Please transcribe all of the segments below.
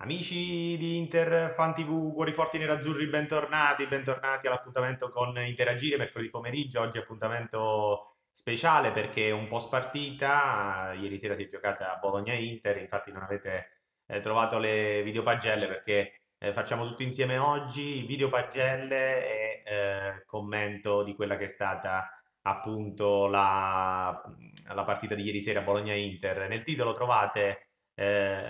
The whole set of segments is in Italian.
Amici di Inter Fan TV, cuori forti nerazzurri, bentornati, bentornati all'appuntamento con Interagire mercoledì pomeriggio, oggi appuntamento speciale perché è un po' spartita, ieri sera si è giocata a Bologna-Inter, infatti non avete eh, trovato le videopagelle perché eh, facciamo tutto insieme oggi, videopagelle e eh, commento di quella che è stata appunto la, la partita di ieri sera a Bologna-Inter. Nel titolo trovate eh,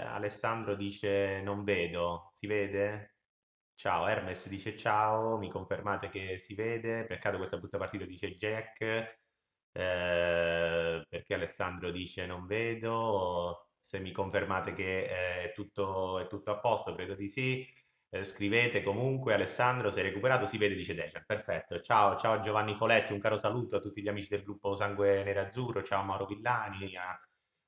Alessandro dice non vedo, si vede? Ciao, Hermes dice ciao, mi confermate che si vede? Peccato questa brutta partita dice Jack, eh, perché Alessandro dice non vedo, se mi confermate che eh, è tutto, è tutto a posto, credo di sì. Eh, scrivete comunque Alessandro, sei recuperato, si vede, dice Dejan, perfetto. Ciao, ciao Giovanni Foletti, un caro saluto a tutti gli amici del gruppo Sangue Nero Azzurro, ciao Mauro Villani, a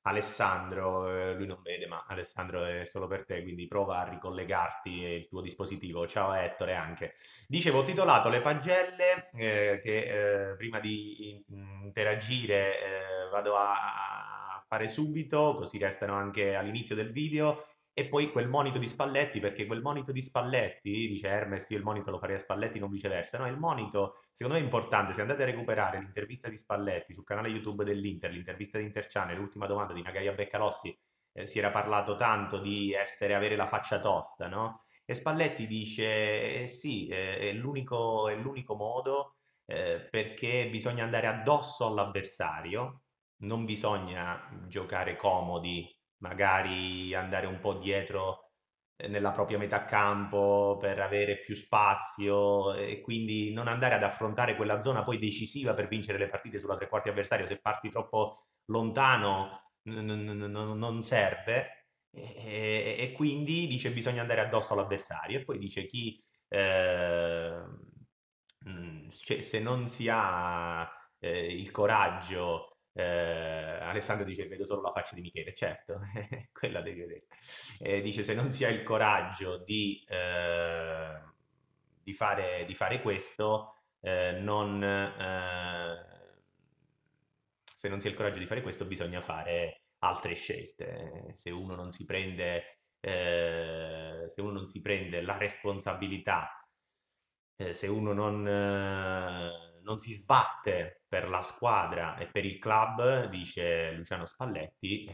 Alessandro, eh, lui non vede, ma Alessandro è solo per te, quindi prova a ricollegarti e il tuo dispositivo. Ciao Ettore anche. Dicevo, ho titolato le pagelle eh, che eh, prima di interagire eh, vado a fare subito, così restano anche all'inizio del video e poi quel monito di Spalletti, perché quel monito di Spalletti, dice Hermes, io il monito lo farei a Spalletti, non viceversa, no, il monito secondo me è importante, se andate a recuperare l'intervista di Spalletti sul canale YouTube dell'Inter, l'intervista di Interciane, l'ultima domanda di Nagaia Beccalossi, eh, si era parlato tanto di essere, avere la faccia tosta, no? E Spalletti dice, eh, sì, eh, è, l'unico, è l'unico modo eh, perché bisogna andare addosso all'avversario, non bisogna giocare comodi magari andare un po' dietro eh, nella propria metà campo per avere più spazio e quindi non andare ad affrontare quella zona poi decisiva per vincere le partite sulla tre quarti avversario. Se parti troppo lontano non serve e-, quindi dice bisogna andare addosso all'avversario e poi dice chi eh, cioè, se non si ha eh, il coraggio eh, Alessandro dice vedo solo la faccia di Michele, certo, quella devi vedere. Eh, dice se non si ha il coraggio di, eh, di, fare, di fare, questo, eh, non, eh, se non si ha il coraggio di fare questo bisogna fare altre scelte. Se uno non si prende, eh, se uno non si prende la responsabilità, se uno non non si sbatte per la squadra e per il club, dice Luciano Spalletti, eh,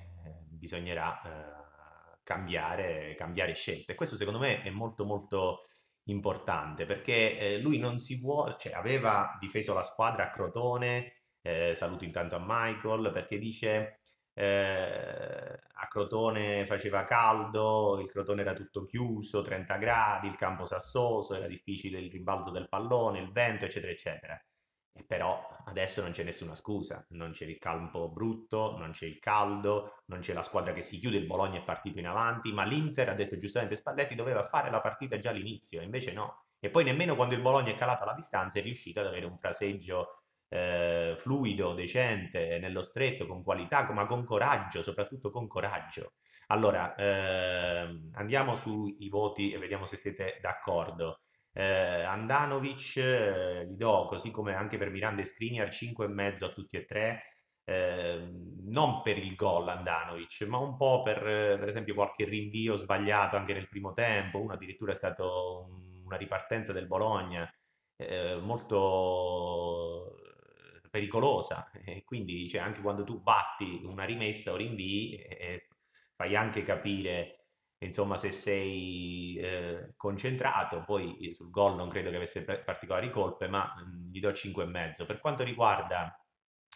bisognerà eh, cambiare, cambiare scelte. Questo secondo me è molto molto importante perché eh, lui non si vuole, cioè aveva difeso la squadra a Crotone, eh, saluto intanto a Michael perché dice eh, a Crotone faceva caldo, il Crotone era tutto chiuso, 30 gradi, il campo sassoso, era difficile il rimbalzo del pallone, il vento, eccetera, eccetera però adesso non c'è nessuna scusa, non c'è il campo brutto, non c'è il caldo, non c'è la squadra che si chiude, il Bologna è partito in avanti, ma l'Inter, ha detto giustamente Spalletti, doveva fare la partita già all'inizio, invece no. E poi nemmeno quando il Bologna è calato alla distanza è riuscito ad avere un fraseggio eh, fluido, decente, nello stretto, con qualità, ma con coraggio, soprattutto con coraggio. Allora, eh, andiamo sui voti e vediamo se siete d'accordo eh, Andanovic eh, gli do, così come anche per Miranda e Skriniar, 5,5 a tutti e tre, eh, non per il gol Andanovic, ma un po' per, per, esempio qualche rinvio sbagliato anche nel primo tempo, uno addirittura è stata una ripartenza del Bologna eh, molto pericolosa e quindi cioè, anche quando tu batti una rimessa o rinvii eh, eh, fai anche capire insomma se sei eh, concentrato, poi eh, sul gol non credo che avesse particolari colpe, ma mh, mm, gli do 5,5. Per quanto riguarda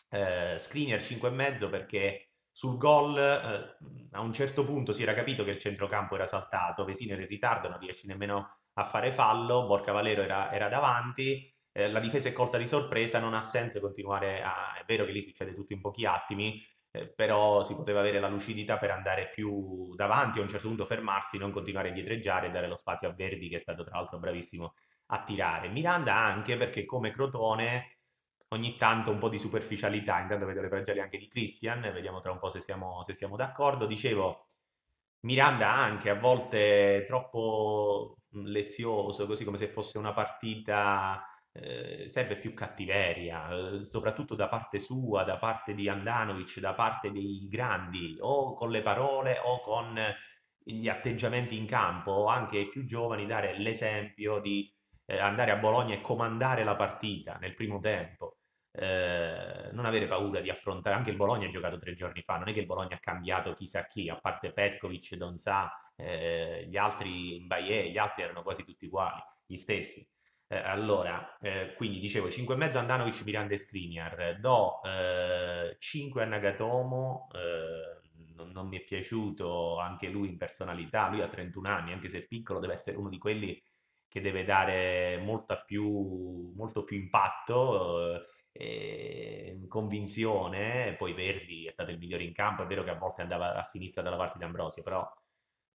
eh, Screener 5,5 perché sul gol eh, a un certo punto si era capito che il centrocampo era saltato, Vesino era in ritardo, non riesce nemmeno a fare fallo, Borca Valero era, era davanti, eh, la difesa è colta di sorpresa, non ha senso continuare a... è vero che lì succede tutto in pochi attimi, eh, però si poteva avere la lucidità per andare più davanti, a un certo punto fermarsi, non continuare a indietreggiare e dare lo spazio a Verdi che è stato tra l'altro bravissimo a tirare. Miranda anche perché come Crotone ogni tanto un po' di superficialità, intanto vedo le pregiali anche di Christian, vediamo tra un po' se siamo, se siamo d'accordo. Dicevo, Miranda anche a volte troppo mm, lezioso, così come se fosse una partita eh, sempre più cattiveria, eh, soprattutto da parte sua, da parte di Andanovic, da parte dei grandi, o con le parole o con gli atteggiamenti in campo, o anche ai più giovani dare l'esempio di eh, andare a Bologna e comandare la partita nel primo tempo. non avere paura di affrontare anche il Bologna ha giocato tre giorni fa non è che il Bologna ha cambiato chissà chi a parte Petkovic, Donza gli altri Baie, gli altri erano quasi tutti uguali gli stessi eh, allora, eh, quindi dicevo 5 e mezzo Andanovic, Miranda e Skriniar, do eh, 5 a Nagatomo, eh, non, non, mi è piaciuto anche lui in personalità, lui ha 31 anni, anche se è piccolo deve essere uno di quelli che deve dare più, molto più impatto, eh, convinzione, poi Verdi è stato il migliore in campo, è vero che a volte andava a sinistra dalla parte di Ambrosio, però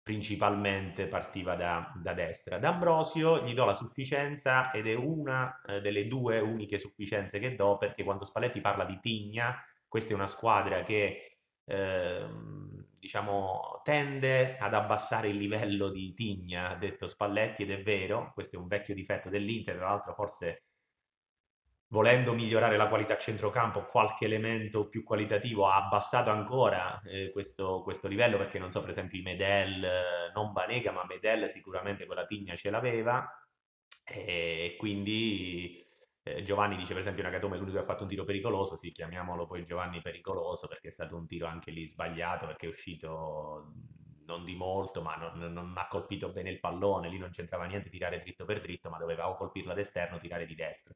principalmente partiva da, da destra. D'Ambrosio gli do la sufficienza ed è una eh, delle due uniche sufficienze che do perché quando Spalletti parla di Tigna, questa è una squadra che eh, diciamo tende ad abbassare il livello di Tigna, ha detto Spalletti ed è vero, questo è un vecchio difetto dell'Inter, tra l'altro forse volendo migliorare la qualità centrocampo, qualche elemento più qualitativo ha abbassato ancora eh, questo, questo, livello, perché non so, per esempio, i Medel, eh, non Banega, ma Medel sicuramente quella tigna ce l'aveva, e quindi eh, Giovanni dice per esempio Nagatomo è l'unico che ha fatto un tiro pericoloso, sì, chiamiamolo poi Giovanni pericoloso, perché è stato un tiro anche lì sbagliato, perché è uscito non di molto, ma non, non, ha colpito bene il pallone, lì non c'entrava niente tirare dritto per dritto, ma doveva o colpirlo ad esterno o tirare di destra.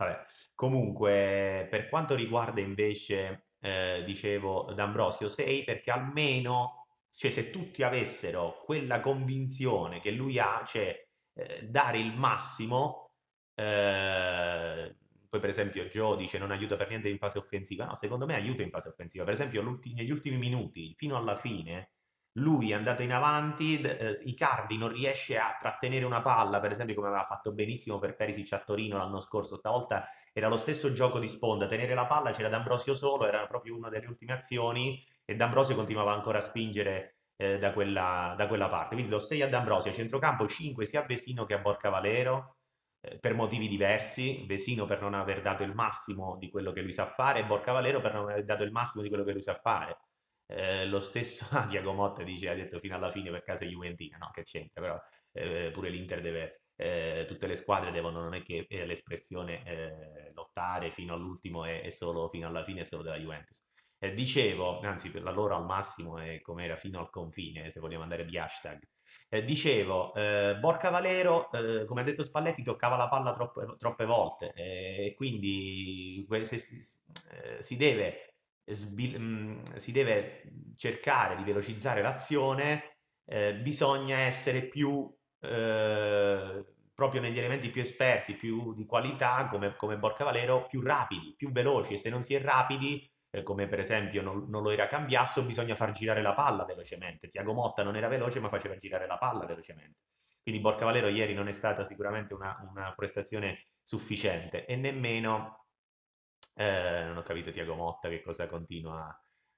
Vabbè. Comunque, per quanto riguarda invece, eh, dicevo, D'Ambrosio 6, perché almeno, cioè se tutti avessero quella convinzione che lui ha, cioè eh, dare il massimo, eh, poi per esempio Joe dice non aiuta per niente in fase offensiva, no, secondo me aiuta in fase offensiva, per esempio negli ultimi minuti, fino alla fine, lui è andato in avanti, eh, Icardi non riesce a trattenere una palla, per esempio come aveva fatto benissimo per Perisic a Torino l'anno scorso, stavolta era lo stesso gioco di sponda, tenere la palla c'era D'Ambrosio solo, era proprio una delle ultime azioni e D'Ambrosio continuava ancora a spingere eh, da, quella, da, quella, parte. Quindi lo 6 a D'Ambrosio, centrocampo 5 sia a Vesino che a Borca Valero, eh, per motivi diversi, Vesino per non aver dato il massimo di quello che lui sa fare e Borca Valero per non aver dato il massimo di quello che lui sa fare eh, lo stesso Diago Motta dice, ha detto fino alla fine per caso Juventina, no che c'entra, però eh, pure l'Inter deve, eh, tutte le squadre devono, non è che eh, l'espressione eh, lottare fino all'ultimo e solo fino alla fine è solo della Juventus. dicevo, anzi per la loro al massimo è come era fino al confine, se vogliamo andare di hashtag. dicevo, Borca Valero, come ha detto Spalletti, toccava la palla troppe, troppe volte e quindi se si, si deve sbil- mm, si deve cercare di velocizzare l'azione, eh, bisogna essere più eh, proprio negli elementi più esperti, più di qualità, come, come Borca Valero, più rapidi, più veloci. E se non si è rapidi, eh, come per esempio non, non, lo era Cambiasso, bisogna far girare la palla velocemente. Tiago Motta non era veloce, ma faceva girare la palla velocemente. Quindi Borca Valero ieri non è stata sicuramente una, una prestazione sufficiente e nemmeno eh, non ho capito Tiago Motta che cosa continua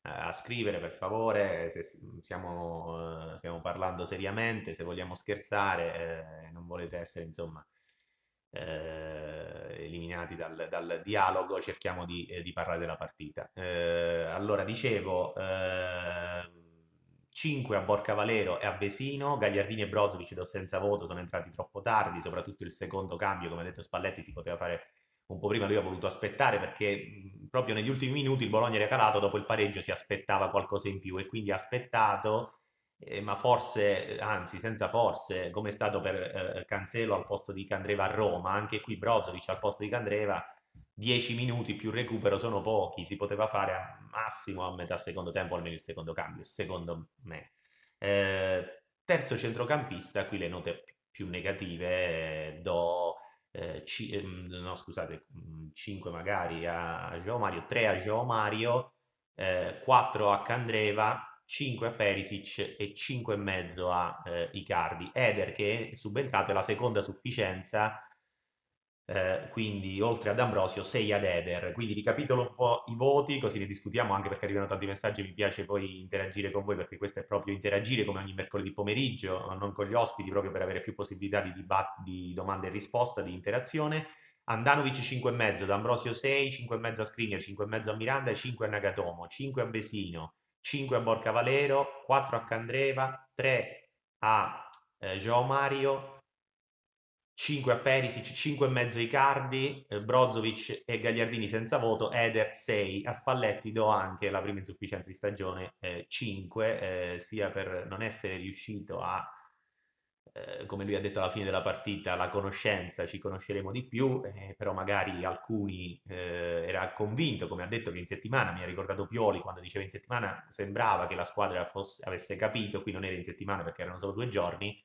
a, a scrivere, per favore, se siamo, eh, stiamo parlando seriamente, se vogliamo scherzare, eh, non volete essere, insomma, eh, eliminati dal, dal, dialogo, cerchiamo di, eh, di parlare della partita. Eh, allora, dicevo... 5 a Borca Valero e a Vesino, Gagliardini e Brozovic do senza voto sono entrati troppo tardi, soprattutto il secondo cambio, come ha detto Spalletti, si poteva fare un po' prima lui ha voluto aspettare perché proprio negli ultimi minuti il Bologna era calato, dopo il pareggio si aspettava qualcosa in più e quindi ha aspettato, eh, ma forse, eh, anzi senza forse, come è stato per eh, Cancelo al posto di Candreva a Roma, anche qui Brozovic al posto di Candreva, 10 minuti più recupero sono pochi, si poteva fare a massimo a metà secondo tempo, almeno il secondo cambio, secondo me. Eh, terzo centrocampista, qui le note più negative, eh, do eh, ci, ehm, no, scusate, 5 mm, magari a Joao Mario, 3 a Joao Mario, eh, 4 a Candreva, 5 a Perisic e 5,5 a eh, Icardi. Eder che è la seconda sufficienza eh, quindi oltre ad Ambrosio sei ad Eder. Quindi ricapitolo un po' i voti, così ne discutiamo anche perché arrivano tanti messaggi, mi piace poi interagire con voi perché questo è proprio interagire come ogni mercoledì pomeriggio, non con gli ospiti, proprio per avere più possibilità di, dibatt- di domande e risposta, di interazione. Andanovic 5,5, D'Ambrosio 6, 5,5 a Skriniar, 5,5 a Miranda, 5 a Nagatomo, 5 a Besino, 5 a Borca Valero, 4 a Candreva, 3 a eh, Geo Mario, 5 a Perisic, 5 e mezzo Icardi, eh, Brozovic e Gagliardini senza voto, Eder 6, a Spalletti do anche la prima insufficienza di stagione eh, 5, eh, sia per non essere riuscito a, eh, come lui ha detto alla fine della partita, la conoscenza, ci conosceremo di più, eh, però magari alcuni eh, era convinto, come ha detto che in settimana, mi ha ricordato Pioli quando diceva in settimana sembrava che la squadra fosse, avesse capito, qui non era in settimana perché erano solo due giorni,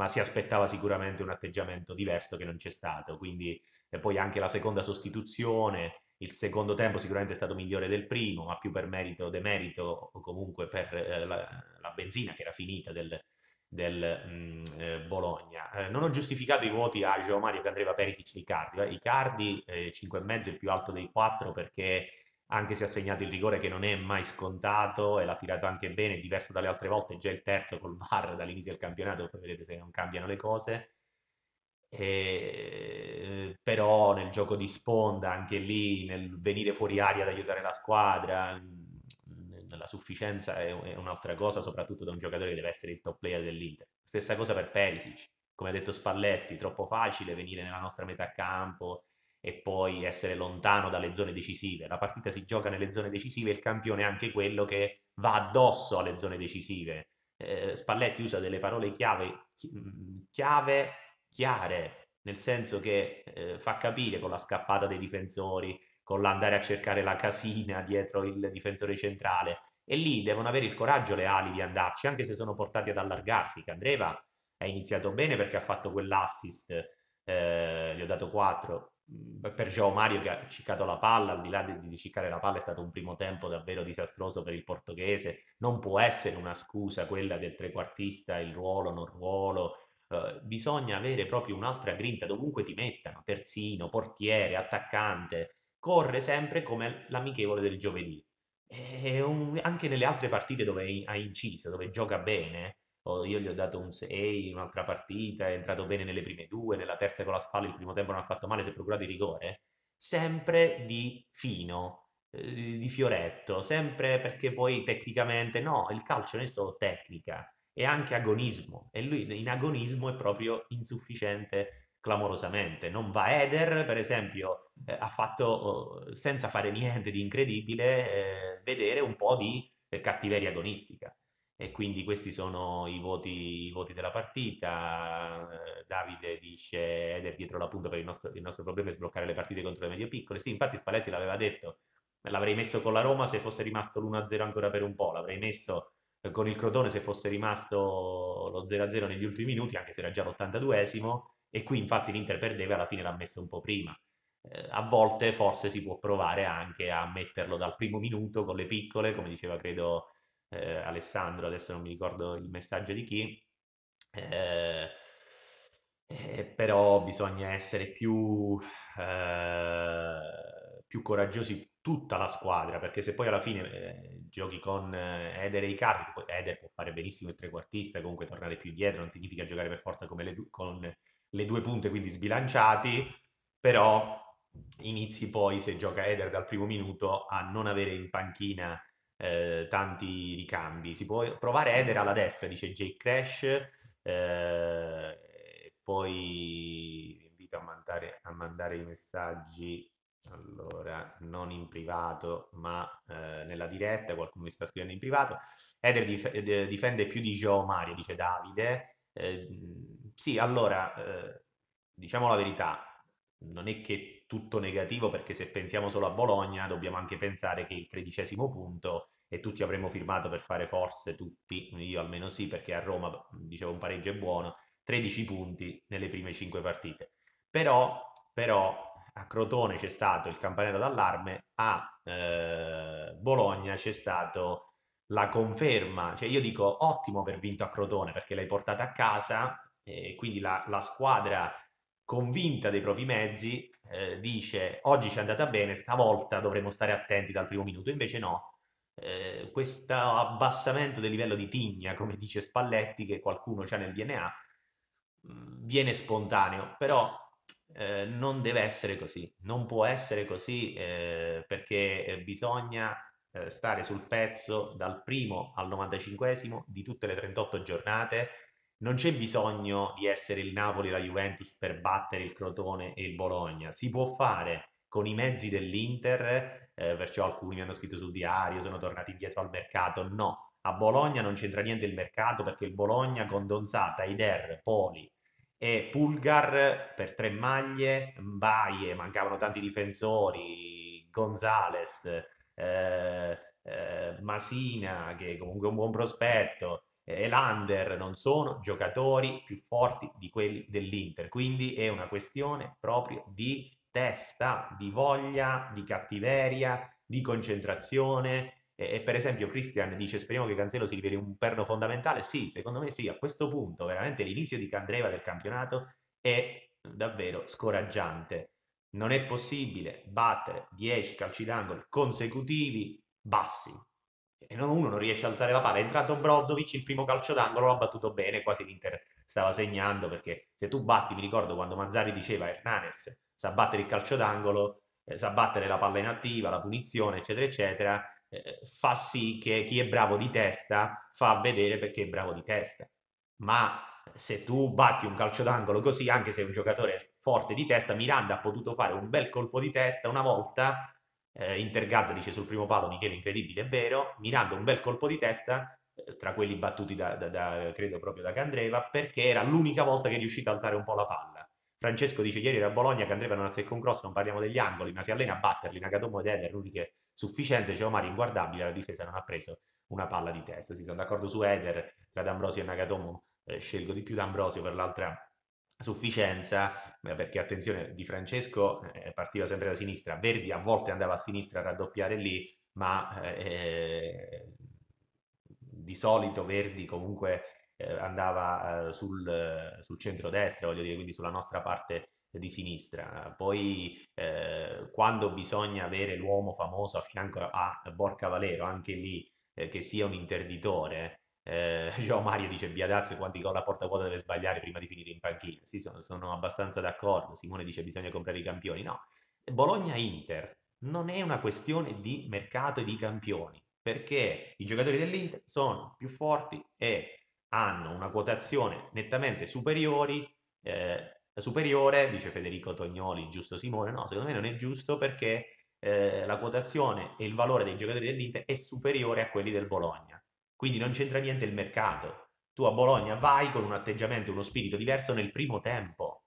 ma si aspettava sicuramente un atteggiamento diverso che non c'è stato. Quindi eh, poi anche la seconda sostituzione, il secondo tempo sicuramente è stato migliore del primo, ma più per merito o demerito o comunque per eh, la, la, benzina che era finita del, del mh, mm, eh, Bologna. Eh, non ho giustificato i voti a Gio Mario Candreva Perisic di Cardi. Eh, Icardi, eh, Icardi 5,5 è il più alto dei 4 perché anche se ha segnato il rigore che non è mai scontato e l'ha tirato anche bene, diverso dalle altre volte, già il terzo col VAR dall'inizio del campionato, poi vedete se non cambiano le cose. E, però nel gioco di sponda, anche lì, nel venire fuori aria ad aiutare la squadra, la sufficienza è, è un'altra cosa, soprattutto da un giocatore che deve essere il top player dell'Inter. Stessa cosa per Perisic, come ha detto Spalletti, troppo facile venire nella nostra metà campo, e poi essere lontano dalle zone decisive. La partita si gioca nelle zone decisive e il campione è anche quello che va addosso alle zone decisive. Eh, Spalletti usa delle parole chiave, mm, chiave chiare, nel senso che eh, fa capire con la scappata dei difensori, con l'andare a cercare la casina dietro il difensore centrale. E lì devono avere il coraggio le ali di andarci, anche se sono portati ad allargarsi. Candreva è iniziato bene perché ha fatto quell'assist, eh, gli ho dato 4, per Joao Mario che ha ciccato la palla, al di là di, di ciccare la palla è stato un primo tempo davvero disastroso per il portoghese, non può essere una scusa quella del trequartista, il ruolo, non ruolo, eh, bisogna avere proprio un'altra grinta dovunque ti mettano, terzino, portiere, attaccante, corre sempre come l'amichevole del giovedì. E un, anche nelle altre partite dove ha inciso, dove gioca bene, io gli ho dato un 6, in un'altra partita, è entrato bene nelle prime due, nella terza con la spalla il primo tempo non ha fatto male, si è procurato il rigore, sempre di fino, eh, di fioretto, sempre perché poi tecnicamente no, il calcio non è solo tecnica, è anche agonismo e lui in agonismo è proprio insufficiente clamorosamente. Non va Eder, per esempio, eh, ha fatto, eh, senza fare niente di incredibile, eh, vedere un po' di eh, cattiveria agonistica. E quindi questi sono i voti, i voti della partita. Eh, Davide dice ed è dietro la punta per il nostro, il nostro problema è sbloccare le partite contro le medie piccole. Sì, infatti Spalletti l'aveva detto, l'avrei messo con la Roma se fosse rimasto l'1-0 ancora per un po', l'avrei messo eh, con il Crotone se fosse rimasto lo 0-0 negli ultimi minuti, anche se era già l'82esimo, e qui infatti l'Inter perdeva, alla fine l'ha messo un po' prima. Eh, a volte forse si può provare anche a metterlo dal primo minuto con le piccole, come diceva credo eh, Alessandro, adesso non mi ricordo il messaggio di chi, eh, eh, però bisogna essere più, eh, più coraggiosi tutta la squadra, perché se poi alla fine eh, giochi con eh, Eder e Icardi, poi Eder può fare benissimo il trequartista, comunque tornare più indietro, non significa giocare per forza le, con le due punte, quindi sbilanciati, però inizi poi, se gioca Eder dal primo minuto, a non avere in panchina eh, tanti ricambi. Si può provare Eder alla destra, dice J Crash, eh, poi vi invito a mandare, a mandare, i messaggi, allora, non in privato, ma eh, nella diretta, qualcuno mi sta scrivendo in privato. Eder dif eh, difende più di Joe Mario, dice Davide. Eh, sì, allora, eh, diciamo la verità, non è che tutto negativo perché se pensiamo solo a Bologna dobbiamo anche pensare che il tredicesimo punto e tutti avremmo firmato per fare forse tutti, io almeno sì perché a Roma dicevo un pareggio è buono, 13 punti nelle prime 5 partite. Però, però a Crotone c'è stato il campanello d'allarme, a eh, Bologna c'è stato la conferma, cioè io dico ottimo aver vinto a Crotone perché l'hai portata a casa e quindi la, la squadra convinta dei propri mezzi, eh, dice oggi ci è andata bene, stavolta dovremo stare attenti dal primo minuto, invece no. Eh, questo abbassamento del livello di tigna, come dice Spalletti, che qualcuno ha nel DNA, mh, mm, viene spontaneo, però eh, non deve essere così, non può essere così eh, perché eh, bisogna eh, stare sul pezzo dal primo al 95 di tutte le 38 giornate, non c'è bisogno di essere il Napoli e la Juventus per battere il Crotone e il Bologna, si può fare con i mezzi dell'Inter, eh, perciò alcuni mi hanno scritto sul diario, sono tornati indietro al mercato, no, a Bologna non c'entra niente il mercato perché il Bologna con Donzata, Ider, Poli e Pulgar per tre maglie, Mbaie, mancavano tanti difensori, Gonzales, eh, eh, Masina che comunque è un buon prospetto, eh, e l'Under non sono giocatori più forti di quelli dell'Inter, quindi è una questione proprio di testa, di voglia, di cattiveria, di concentrazione. E, e per esempio Christian dice speriamo che Cancelo si riveli un perno fondamentale. Sì, secondo me sì, a questo punto veramente l'inizio di Candreva del campionato è davvero scoraggiante. Non è possibile battere 10 calci d'angolo consecutivi bassi, e uno non riesce a alzare la palla. È entrato Brozovic, il primo calcio d'angolo l'ha battuto bene, quasi l'Inter stava segnando, perché se tu batti, mi ricordo quando Mazzari diceva Hernanes sa battere il calcio d'angolo, eh, sa battere la palla inattiva, la punizione, eccetera, eccetera, eh, fa sì che chi è bravo di testa fa vedere perché è bravo di testa. Ma se tu batti un calcio d'angolo così, anche se è un giocatore forte di testa, Miranda ha potuto fare un bel colpo di testa una volta eh, Intergazza dice sul primo palo Michele incredibile, è vero, Miranda un bel colpo di testa eh, tra quelli battuti da, da, da, credo proprio da Candreva perché era l'unica volta che è riuscito a alzare un po' la palla. Francesco dice ieri era a Bologna, Candreva non azzecca un cross, non parliamo degli angoli, ma si allena a batterli, Nagatomo ed Eder, l'uniche sufficienze, cioè Omar inguardabile, la difesa non ha preso una palla di testa. Si sono d'accordo su Eder, tra D'Ambrosio e Nagatomo eh, scelgo di più D'Ambrosio per l'altra sufficienza, eh, perché attenzione, Di Francesco eh, partiva sempre da sinistra, Verdi a volte andava a sinistra a raddoppiare lì, ma eh, di solito Verdi comunque eh, andava eh, sul, sul centro-destra, voglio dire, quindi sulla nostra parte di sinistra. Poi eh, quando bisogna avere l'uomo famoso a fianco a Borca Valero, anche lì che sia un interditore, eh, Gio Mario dice Biadazzi quanti gol a porta vuota deve sbagliare prima di finire in panchina. Sì, sono, sono abbastanza d'accordo. Simone dice bisogna comprare i campioni. No, Bologna-Inter non è una questione di mercato e di campioni, perché i giocatori dell'Inter sono più forti e hanno una quotazione nettamente superiori, eh, superiore, dice Federico Tognoli, giusto Simone, no, secondo me non è giusto perché eh, la quotazione e il valore dei giocatori dell'Inter è superiore a quelli del Bologna quindi non c'entra niente il mercato. Tu a Bologna vai con un atteggiamento e uno spirito diverso nel primo tempo.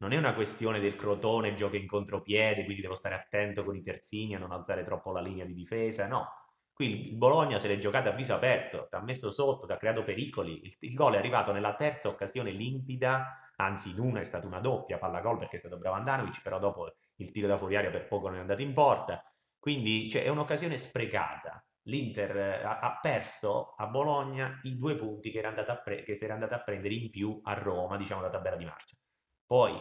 Non è una questione del crotone gioca in contropiede, quindi devo stare attento con i terzini a non alzare troppo la linea di difesa, no. Qui il Bologna se l'è giocata a viso aperto, ti ha messo sotto, ti ha creato pericoli. Il, il gol è arrivato nella terza occasione limpida, anzi in una è stata una doppia palla gol perché è stato Bravandanovic, però dopo il tiro da fuori aria per poco non è andato in porta. Quindi cioè, è un'occasione sprecata l'Inter eh, ha, perso a Bologna i due punti che, era a pre- che si era andata a prendere in più a Roma, diciamo, da tabella di marcia. Poi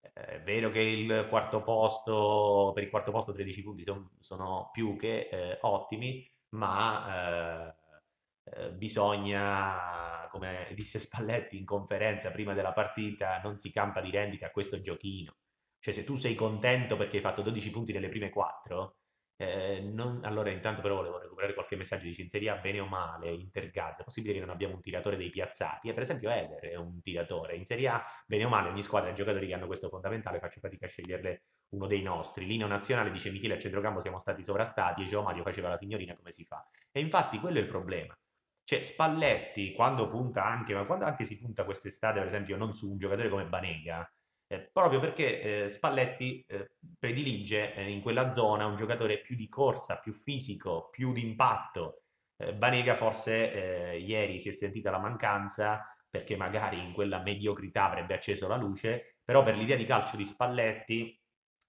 eh, è vero che il quarto posto, per il quarto posto 13 punti son, sono più che eh, ottimi, ma eh, eh, bisogna, come disse Spalletti in conferenza prima della partita, non si campa di rendita a questo giochino. Cioè se tu sei contento perché hai fatto 12 punti nelle prime 4, eh, non, allora, intanto però volevo recuperare qualche messaggio. Dice, in Serie A, bene o male, Inter Gazza, è possibile che non abbiamo un tiratore dei piazzati? E eh, per esempio Eder è un tiratore. In Serie A, bene o male, ogni squadra ha giocatori che hanno questo fondamentale, faccio fatica a sceglierle uno dei nostri. Lino nazionale, dice Michele, a centrocampo siamo stati sovrastati e Gio Mario faceva la signorina, come si fa? E infatti quello è il problema. Cioè, Spalletti, quando punta anche, ma quando anche si punta quest'estate, per esempio, non su un giocatore come Banega, eh, proprio perché eh, Spalletti eh, predilige eh, in quella zona un giocatore più di corsa, più fisico, più di impatto. Eh, Banega forse ieri si è sentita la mancanza perché magari in quella mediocrità avrebbe acceso la luce, però per l'idea di calcio di Spalletti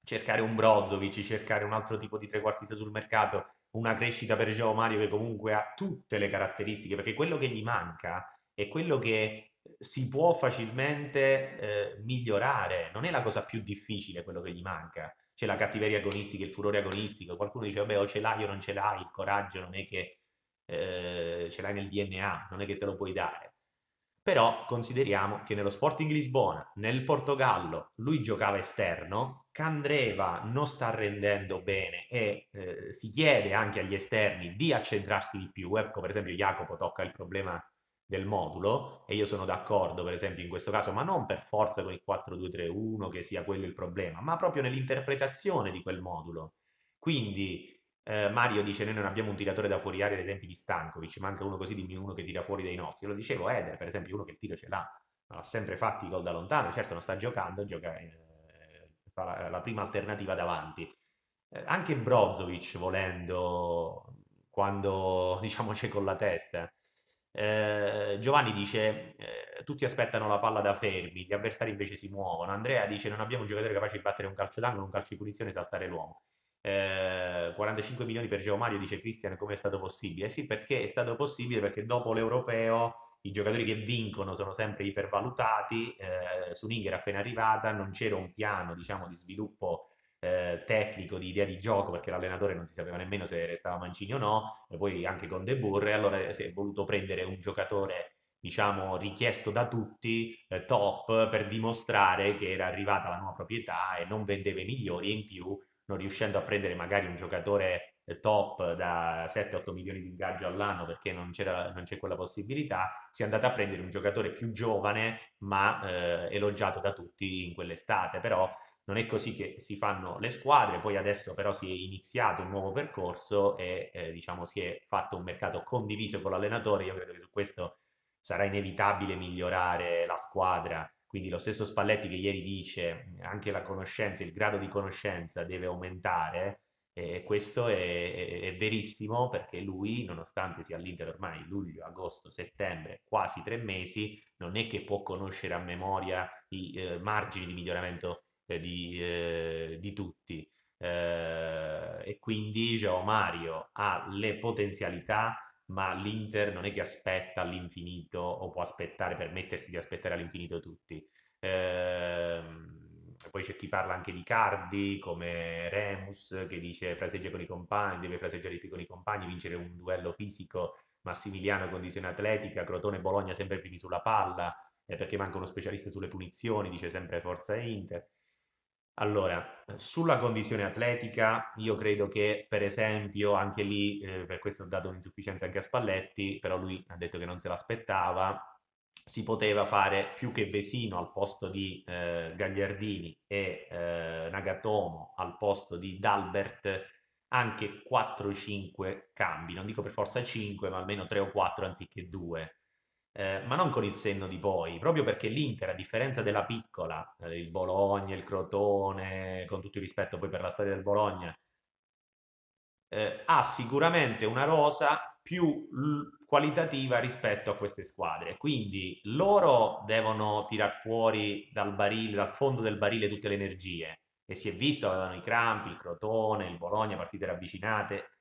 cercare un Brozovic, cercare un altro tipo di trequartista sul mercato, una crescita per Geo Mario che comunque ha tutte le caratteristiche, perché quello che gli manca è quello che si può facilmente eh, migliorare, non è la cosa più difficile quello che gli manca. C'è la cattiveria agonistica, il furore agonistico, qualcuno dice vabbè o ce l'hai o non ce l'hai, il coraggio non è che eh, ce l'hai nel DNA, non è che te lo puoi dare. Però consideriamo che nello Sporting Lisbona, nel Portogallo, lui giocava esterno, Candreva non sta rendendo bene e eh, si chiede anche agli esterni di accentrarsi di più. Ecco, per esempio, Jacopo tocca il problema del modulo e io sono d'accordo per esempio in questo caso, ma non per forza con il 4231 che sia quello il problema, ma proprio nell'interpretazione di quel modulo. Quindi eh, Mario dice noi non abbiamo un tiratore da fuori aria dei tempi di Stankovic, manca uno così, dimmi uno che tira fuori dei nostri. Io lo dicevo, Eder per esempio uno che il tiro ce l'ha, ma l'ha sempre fatti gol da lontano, certo non sta giocando, gioca, eh, fa la, la, prima alternativa davanti. Eh, anche Brozovic volendo quando diciamo c'è con la testa Ehm, Giovanni dice: eh, Tutti aspettano la palla da fermi, gli avversari invece si muovono. Andrea dice: Non abbiamo un giocatore capace di battere un calcio d'angolo, un calcio di punizione e saltare l'uomo. Eh, 45 milioni per Geo Mario, dice Cristian. Come è stato possibile? Eh sì, perché è stato possibile perché dopo l'europeo i giocatori che vincono sono sempre ipervalutati. Eh, Suninger appena arrivata, non c'era un piano diciamo, di sviluppo eh, tecnico, di idea di gioco, perché l'allenatore non si sapeva nemmeno se restava Mancini o no, e poi anche con De Burre, allora si è voluto prendere un giocatore diciamo richiesto da tutti eh, top per dimostrare che era arrivata la nuova proprietà e non vendeva i migliori e in più non riuscendo a prendere magari un giocatore eh, top da 7-8 milioni di ingaggio all'anno perché non, non, c'è quella possibilità, si è andata a prendere un giocatore più giovane ma eh, elogiato da tutti in quell'estate, però non è così che si fanno le squadre, poi adesso però si è iniziato un nuovo percorso e eh, diciamo si è fatto un mercato condiviso con l'allenatore, io credo che su questo sarà inevitabile migliorare la squadra, quindi lo stesso Spalletti che ieri dice anche la conoscenza, il grado di conoscenza deve aumentare, eh, e questo è, è, è verissimo perché lui, nonostante sia all'Inter ormai luglio, agosto, settembre, quasi tre mesi, non è che può conoscere a memoria i eh, margini di miglioramento eh, di, eh, di tutti. Eh, e quindi Geo Mario ha le potenzialità, ma l'Inter non è che aspetta all'infinito o può aspettare, permettersi di aspettare all'infinito tutti. Ehm, poi c'è chi parla anche di Cardi, come Remus, che dice fraseggia con i compagni, deve fraseggiare di più con i compagni, vincere un duello fisico, Massimiliano condizione atletica, Crotone e Bologna sempre primi sulla palla, eh, perché manca uno specialista sulle punizioni, dice sempre forza Inter. Allora, sulla condizione atletica, io credo che, per esempio, anche lì, eh, per questo ho dato un'insufficienza anche a Spalletti, però lui ha detto che non se l'aspettava, si poteva fare più che Vesino al posto di eh, Gagliardini e eh, Nagatomo al posto di Dalbert anche 4-5 cambi, non dico per forza 5, ma almeno 3 o 4 anziché 2 eh, ma non con il senno di poi, proprio perché l'Inter, a differenza della piccola, eh, il Bologna, il Crotone, con tutto il rispetto poi per la storia del Bologna, eh, ha sicuramente una rosa più l- qualitativa rispetto a queste squadre. Quindi loro devono tirar fuori dal barile, dal fondo del barile tutte le energie. E si è visto, avevano i Crampi, il Crotone, il Bologna, partite ravvicinate.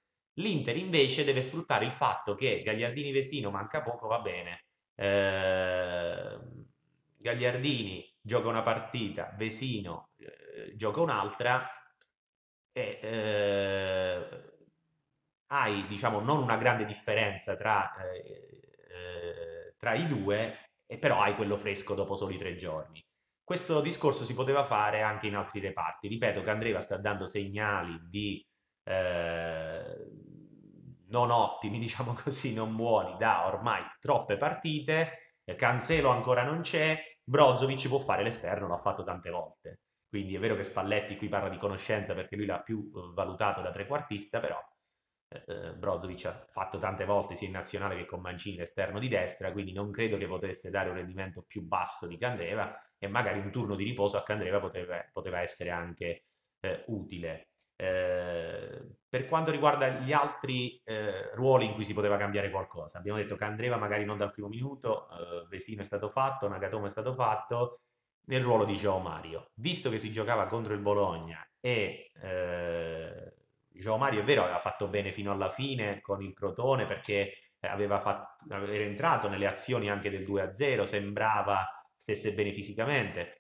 L'Inter invece deve sfruttare il fatto che Gagliardini Vesino manca poco, va bene, eh, Gagliardini gioca una partita, Vesino eh, gioca un'altra e eh, hai diciamo non una grande differenza tra, eh, eh, tra i due, e però hai quello fresco dopo soli tre giorni. Questo discorso si poteva fare anche in altri reparti. Ripeto che Andreva sta dando segnali di eh, non ottimi, diciamo così, non buoni da ormai troppe partite. Eh, Cancelo ancora non c'è, Brozovic può fare l'esterno, l'ha fatto tante volte. Quindi è vero che Spalletti qui parla di conoscenza perché lui l'ha più eh, valutato da trequartista, però eh, eh, Brozovic ha fatto tante volte sia in nazionale che con Mancini l'esterno di destra, quindi non credo che potesse dare un rendimento più basso di Candreva e magari un turno di riposo a Candreva poteva, poteva essere anche eh, utile. Ehm, per quanto riguarda gli altri eh, ruoli in cui si poteva cambiare qualcosa, abbiamo detto che Andreva magari non dal primo minuto, eh, Vesino è stato fatto, Nagatomo è stato fatto, nel ruolo di Gio Mario. Visto che si giocava contro il Bologna e eh, Gio Mario è vero, aveva fatto bene fino alla fine con il Crotone perché aveva, fatto, aveva entrato nelle azioni anche del 2-0, sembrava stesse bene fisicamente,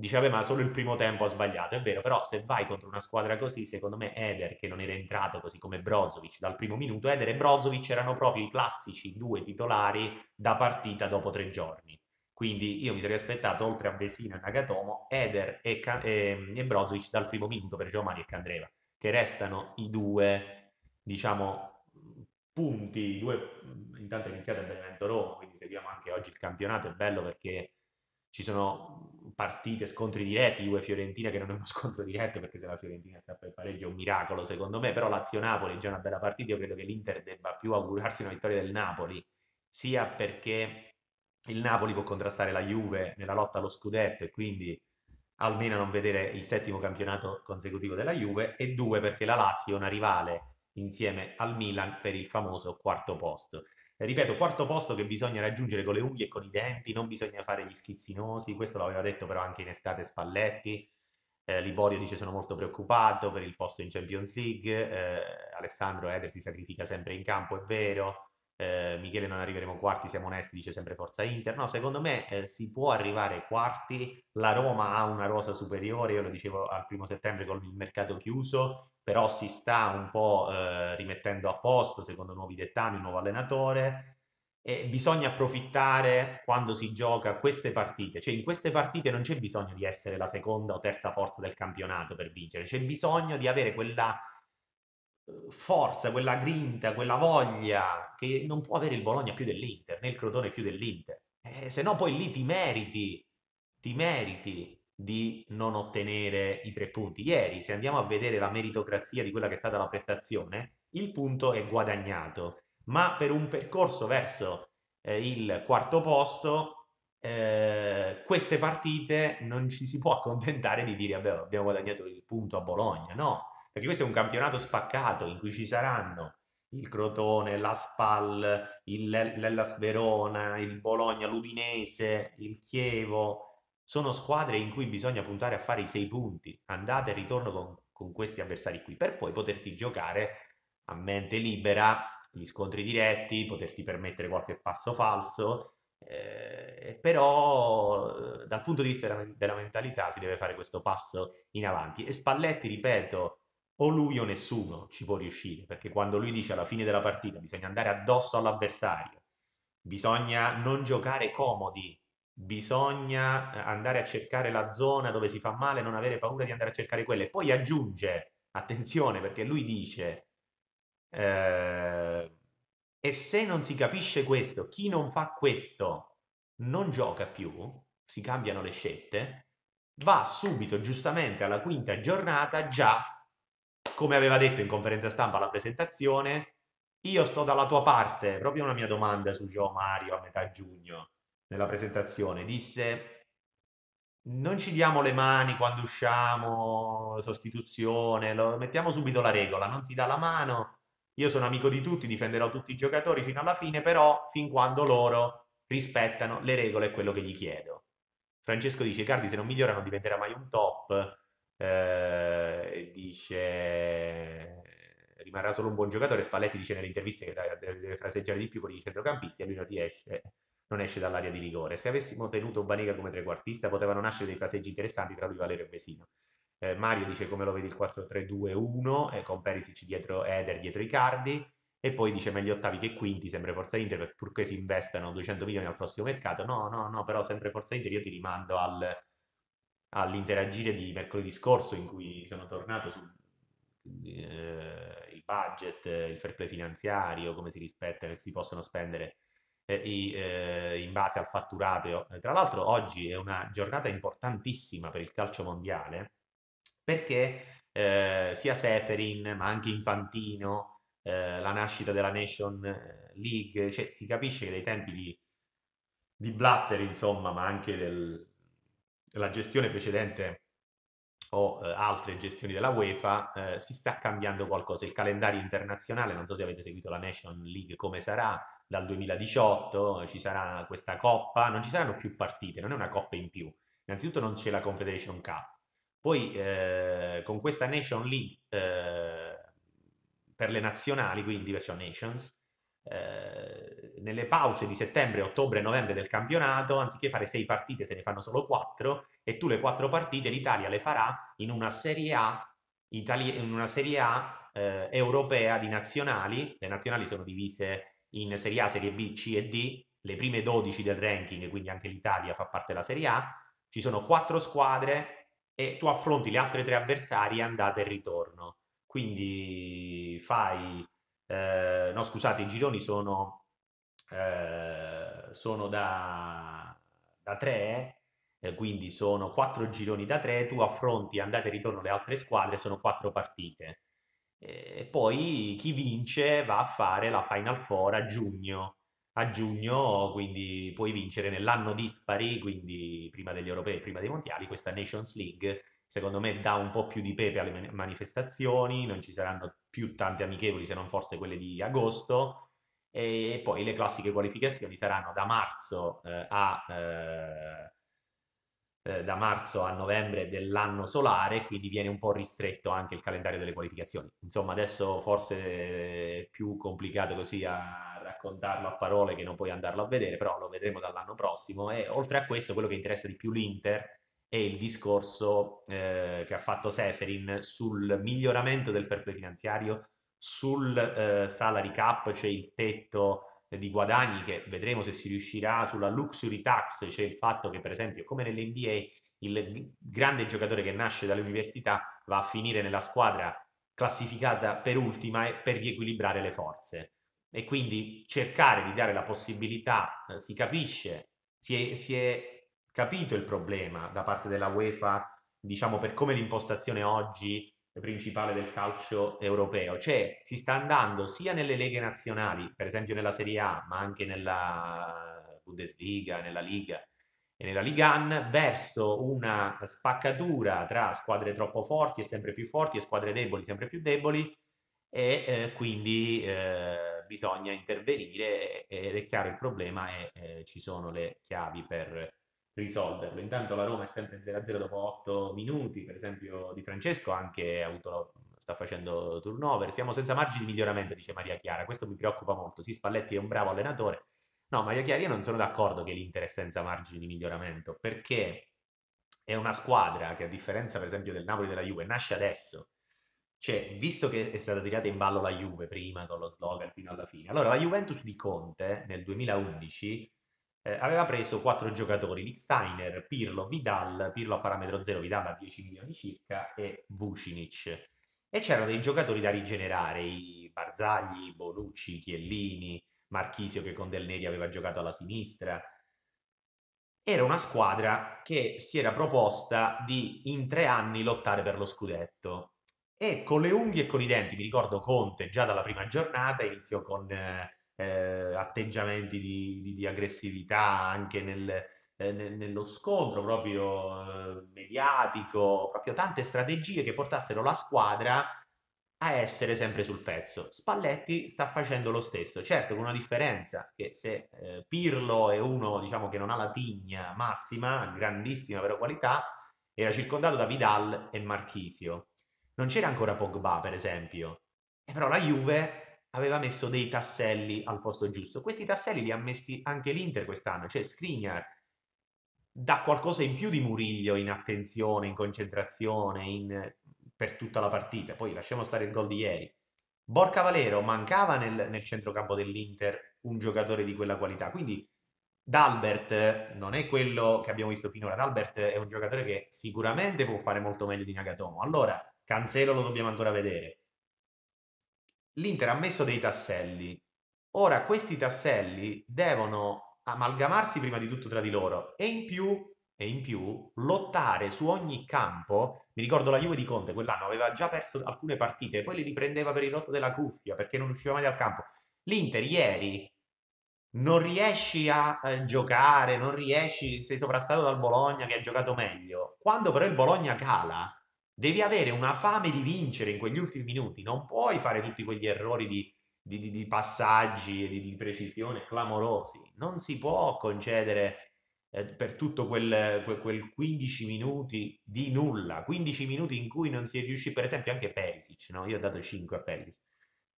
Diceva, ma solo il primo tempo ha sbagliato, è vero, però se vai contro una squadra così, secondo me Eder, che non era entrato così come Brozovic dal primo minuto, Eder e Brozovic erano proprio i classici due titolari da partita dopo tre giorni. Quindi io mi sarei aspettato, oltre a Vesina e Nagatomo, Eder e, Can- e, e Brozovic dal primo minuto per Giovanni e Candreva, che restano i due, diciamo, punti, due... intanto è iniziato il Benevento Roma, quindi seguiamo anche oggi il campionato, è bello perché ci sono partite, scontri diretti, Juve-Fiorentina che non è uno scontro diretto perché se la Fiorentina sta per pareggio è un miracolo secondo me, però Lazio-Napoli è già una bella partita, io credo che l'Inter debba più augurarsi una vittoria del Napoli, sia perché il Napoli può contrastare la Juve nella lotta allo scudetto e quindi almeno non vedere il settimo campionato consecutivo della Juve e due perché la Lazio è una rivale insieme al Milan per il famoso quarto posto ripeto, quarto posto che bisogna raggiungere con le unghie e con i denti, non bisogna fare gli schizzinosi, questo l'aveva detto però anche in estate Spalletti, eh, Liborio dice sono molto preoccupato per il posto in Champions League, eh, Alessandro Eder si sacrifica sempre in campo, è vero, eh, Michele non arriveremo quarti, siamo onesti, dice sempre Forza Inter, no, secondo me eh, si può arrivare quarti, la Roma ha una rosa superiore, io lo dicevo al primo settembre con il mercato chiuso, però si sta un po' eh, rimettendo a posto secondo nuovi dettami, un nuovo allenatore e bisogna approfittare quando si gioca queste partite, cioè in queste partite non c'è bisogno di essere la seconda o terza forza del campionato per vincere, c'è bisogno di avere quella eh, forza, quella grinta, quella voglia che non può avere il Bologna più dell'Inter, né il Crotone più dell'Inter. Eh, se no poi lì ti meriti, ti meriti di non ottenere i tre punti. Ieri, se andiamo a vedere la meritocrazia di quella che è stata la prestazione, il punto è guadagnato, ma per un percorso verso eh, il quarto posto, eh, queste partite non ci si può accontentare di dire vabbè, abbiamo guadagnato il punto a Bologna, no, perché questo è un campionato spaccato in cui ci saranno il Crotone, la Spal, il L- Verona, il Bologna, l'Udinese, il Chievo, sono squadre in cui bisogna puntare a fare i sei punti, andata e ritorno con, con questi avversari qui, per poi poterti giocare a mente libera gli scontri diretti, poterti permettere qualche passo falso, eh, però eh, dal punto di vista della, della, mentalità si deve fare questo passo in avanti. E Spalletti, ripeto, o lui o nessuno ci può riuscire, perché quando lui dice alla fine della partita bisogna andare addosso all'avversario, bisogna non giocare comodi, bisogna eh, andare a cercare la zona dove si fa male, non avere paura di andare a cercare quelle. Poi aggiunge, attenzione perché lui dice, eh, e se non si capisce questo, chi non fa questo non gioca più, si cambiano le scelte, va subito giustamente alla quinta giornata già, come aveva detto in conferenza stampa alla presentazione, io sto dalla tua parte, proprio una mia domanda su Joe Mario a metà giugno nella presentazione, disse non ci diamo le mani quando usciamo, sostituzione, lo, mettiamo subito la regola, non si dà la mano, io sono amico di tutti, difenderò tutti i giocatori fino alla fine, però fin quando loro rispettano le regole e quello che gli chiedo. Francesco dice, Cardi se non migliora non diventerà mai un top, eh, dice rimarrà solo un buon giocatore, Spalletti dice nelle interviste che deve fraseggiare di più con i centrocampisti e lui non riesce non esce dall'area di rigore. Se avessimo tenuto Vanega come trequartista, potevano nascere dei fraseggi interessanti tra lui, Valerio e Vesino. Eh, Mario dice come lo vedi il 4-3-2-1, eh, con Perisic dietro Eder, dietro Icardi, e poi dice meglio ottavi che quinti, sempre Forza Inter, purché si investano 200 milioni al prossimo mercato. No, no, no, però sempre Forza Inter, io ti rimando al, all'interagire di mercoledì scorso in cui sono tornato su eh, il budget, il fair play finanziario, come si rispettano, si possono spendere eh, i, eh, in base al fatturato. Tra l'altro oggi è una giornata importantissima per il calcio mondiale perché eh, sia Seferin ma anche Infantino, la nascita della Nation League, cioè si capisce che dai tempi di, di Blatter insomma ma anche del, della gestione precedente o eh, altre gestioni della UEFA, eh, si sta cambiando qualcosa. Il calendario internazionale, non so se avete seguito la Nation League come sarà, dal 2018 eh, ci sarà questa coppa, non ci saranno più partite, non è una coppa in più. Innanzitutto non c'è la Confederation Cup, poi eh, con questa Nation League eh, per le nazionali, quindi perciò Nations, eh, nelle pause di settembre, ottobre e novembre del campionato, anziché fare sei partite se ne fanno solo quattro e tu le quattro partite l'Italia le farà in una Serie A, Itali- in una serie A eh, europea di nazionali, le nazionali sono divise in Serie A, Serie B, C e D, le prime 12 del ranking, quindi anche l'Italia fa parte della Serie A, ci sono quattro squadre e tu affronti le altre tre avversarie andata e ritorno. Quindi fai eh, no scusate, i gironi sono, eh, sono da, da tre, eh, quindi sono quattro gironi da tre, tu affronti andate e ritorno le altre squadre, sono quattro partite. E poi chi vince va a fare la Final Four a giugno. A giugno, quindi puoi vincere nell'anno dispari, quindi prima degli europei, prima dei mondiali, questa Nations League secondo me dà un po' più di pepe alle manifestazioni, non ci saranno più tante amichevoli se non forse quelle di agosto e poi le classiche qualificazioni saranno da marzo, eh, a, eh, eh, da marzo a novembre dell'anno solare, quindi viene un po' ristretto anche il calendario delle qualificazioni. Insomma, adesso forse è più complicato così a raccontarlo a parole che non puoi andarlo a vedere, però lo vedremo dall'anno prossimo e oltre a questo quello che interessa di più l'Inter e il discorso eh, che ha fatto Seferin sul miglioramento del fair play finanziario, sul eh, salary cap, cioè il tetto di guadagni che vedremo se si riuscirà sulla luxury tax, cioè il fatto che per esempio come nell'NBA il grande giocatore che nasce dall'università va a finire nella squadra classificata per ultima e per riequilibrare le forze e quindi cercare di dare la possibilità, eh, si capisce, si è, si è capito il problema da parte della UEFA, diciamo per come l'impostazione oggi principale del calcio europeo, cioè si sta andando sia nelle leghe nazionali, per esempio nella Serie A, ma anche nella Bundesliga, nella Liga e nella Ligan, verso una spaccatura tra squadre troppo forti e sempre più forti e squadre deboli sempre più deboli e eh, quindi eh, bisogna intervenire ed è chiaro il problema e eh, ci sono le chiavi per risolverlo. Intanto la Roma è sempre 0-0 dopo 8 minuti, per esempio di Francesco anche avuto, sta facendo turnover, siamo senza margini di miglioramento, dice Maria Chiara, questo mi preoccupa molto, sì Spalletti è un bravo allenatore, no Maria Chiara io non sono d'accordo che l'Inter è senza margini di miglioramento, perché è una squadra che a differenza per esempio del Napoli e della Juve nasce adesso, cioè, visto che è stata tirata in ballo la Juve prima con lo slogan fino alla fine, allora la Juventus di Conte nel 2011 eh, aveva preso quattro giocatori, Steiner, Pirlo, Vidal, Pirlo a parametro zero, Vidal a 10 milioni circa e Vucinic. E c'erano dei giocatori da rigenerare, i Barzagli, Bonucci, Chiellini, Marchisio che con Del Neri aveva giocato alla sinistra. Era una squadra che si era proposta di in tre anni lottare per lo scudetto. E con le unghie e con i denti, mi ricordo Conte già dalla prima giornata iniziò con... Eh, eh, atteggiamenti di, di, di, aggressività anche nel, eh, ne, nello scontro proprio eh, mediatico, proprio tante strategie che portassero la squadra a essere sempre sul pezzo. Spalletti sta facendo lo stesso, certo con una differenza che se eh, Pirlo è uno diciamo che non ha la tigna massima, grandissima però qualità, era circondato da Vidal e Marchisio. Non c'era ancora Pogba, per esempio. E però la Juve aveva messo dei tasselli al posto giusto. Questi tasselli li ha messi anche l'Inter quest'anno, cioè Skriniar dà qualcosa in più di Muriglio in attenzione, in concentrazione, in, per tutta la partita. Poi lasciamo stare il gol di ieri. Borca Valero mancava nel, nel centrocampo dell'Inter un giocatore di quella qualità, quindi D'Albert non è quello che abbiamo visto finora. D'Albert è un giocatore che sicuramente può fare molto meglio di Nagatomo. Allora, Cancelo lo dobbiamo ancora vedere l'Inter ha messo dei tasselli. Ora questi tasselli devono amalgamarsi prima di tutto tra di loro e in più, e in più lottare su ogni campo. Mi ricordo la Juve di Conte, quell'anno aveva già perso alcune partite poi le riprendeva per il rotto della cuffia perché non usciva mai dal campo. L'Inter ieri non riesci a eh, giocare, non riesci, sei sovrastato dal Bologna che ha giocato meglio. Quando però il Bologna cala, Devi avere una fame di vincere in quegli ultimi minuti, non puoi fare tutti quegli errori di, di, di, di passaggi e di, precisione clamorosi, non si può concedere eh, per tutto quel, quel, quel, 15 minuti di nulla, 15 minuti in cui non si è riusciti, per esempio anche Perisic, no? io ho dato 5 a Perisic,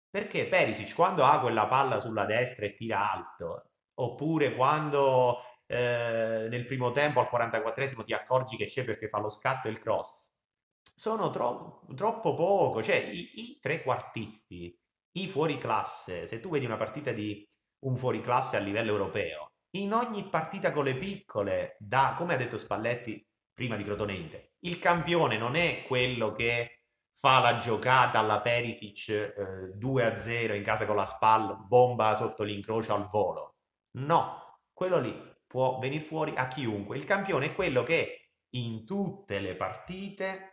perché Perisic quando ha quella palla sulla destra e tira alto, oppure quando eh, nel primo tempo al 44esimo ti accorgi che c'è perché fa lo scatto e il cross, sono tro- troppo poco, cioè i, i trequartisti, i fuoriclasse, se tu vedi una partita di un fuoriclasse a livello europeo, in ogni partita con le piccole, da, come ha detto Spalletti prima di Crotone Inter, il campione non è quello che fa la giocata alla Perisic eh, 2-0 in casa con la SPAL, bomba sotto l'incrocio al volo. No, quello lì può venire fuori a chiunque. Il campione è quello che in tutte le partite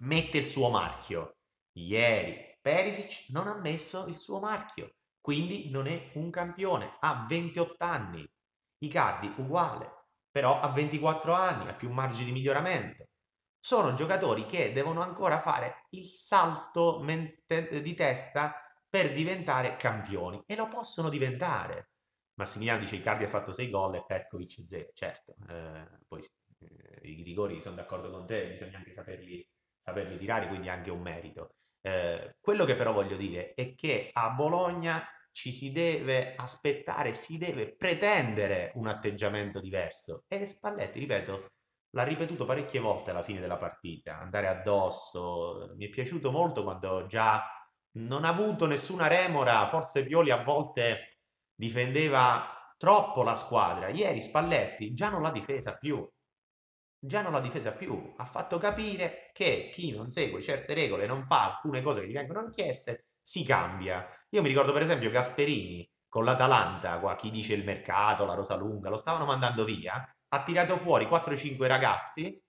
mette il suo marchio. Ieri Perisic non ha messo il suo marchio, quindi non è un campione, ha 28 anni. Icardi uguale, però ha 24 anni, ha più margini di miglioramento. Sono giocatori che devono ancora fare il salto mente- di testa per diventare campioni e lo possono diventare. Massimiliano dice Icardi ha fatto 6 gol e Petkovic 0, certo, eh, poi eh, i rigori sono d'accordo con te, bisogna anche saperli saperli tirare, quindi anche un merito. Eh, quello che però voglio dire è che a Bologna ci si deve aspettare, si deve pretendere un atteggiamento diverso. E Spalletti, ripeto, l'ha ripetuto parecchie volte alla fine della partita, andare addosso. Eh, mi è piaciuto molto quando già non ha avuto nessuna remora, forse Violi a volte difendeva troppo la squadra. Ieri Spalletti già non l'ha difesa più, già non la difesa più, ha fatto capire che chi non segue certe regole, non fa alcune cose che gli vengono richieste, si cambia. Io mi ricordo per esempio Gasperini con l'Atalanta, qua chi dice il mercato, la rosa lunga, lo stavano mandando via, ha tirato fuori 4-5 ragazzi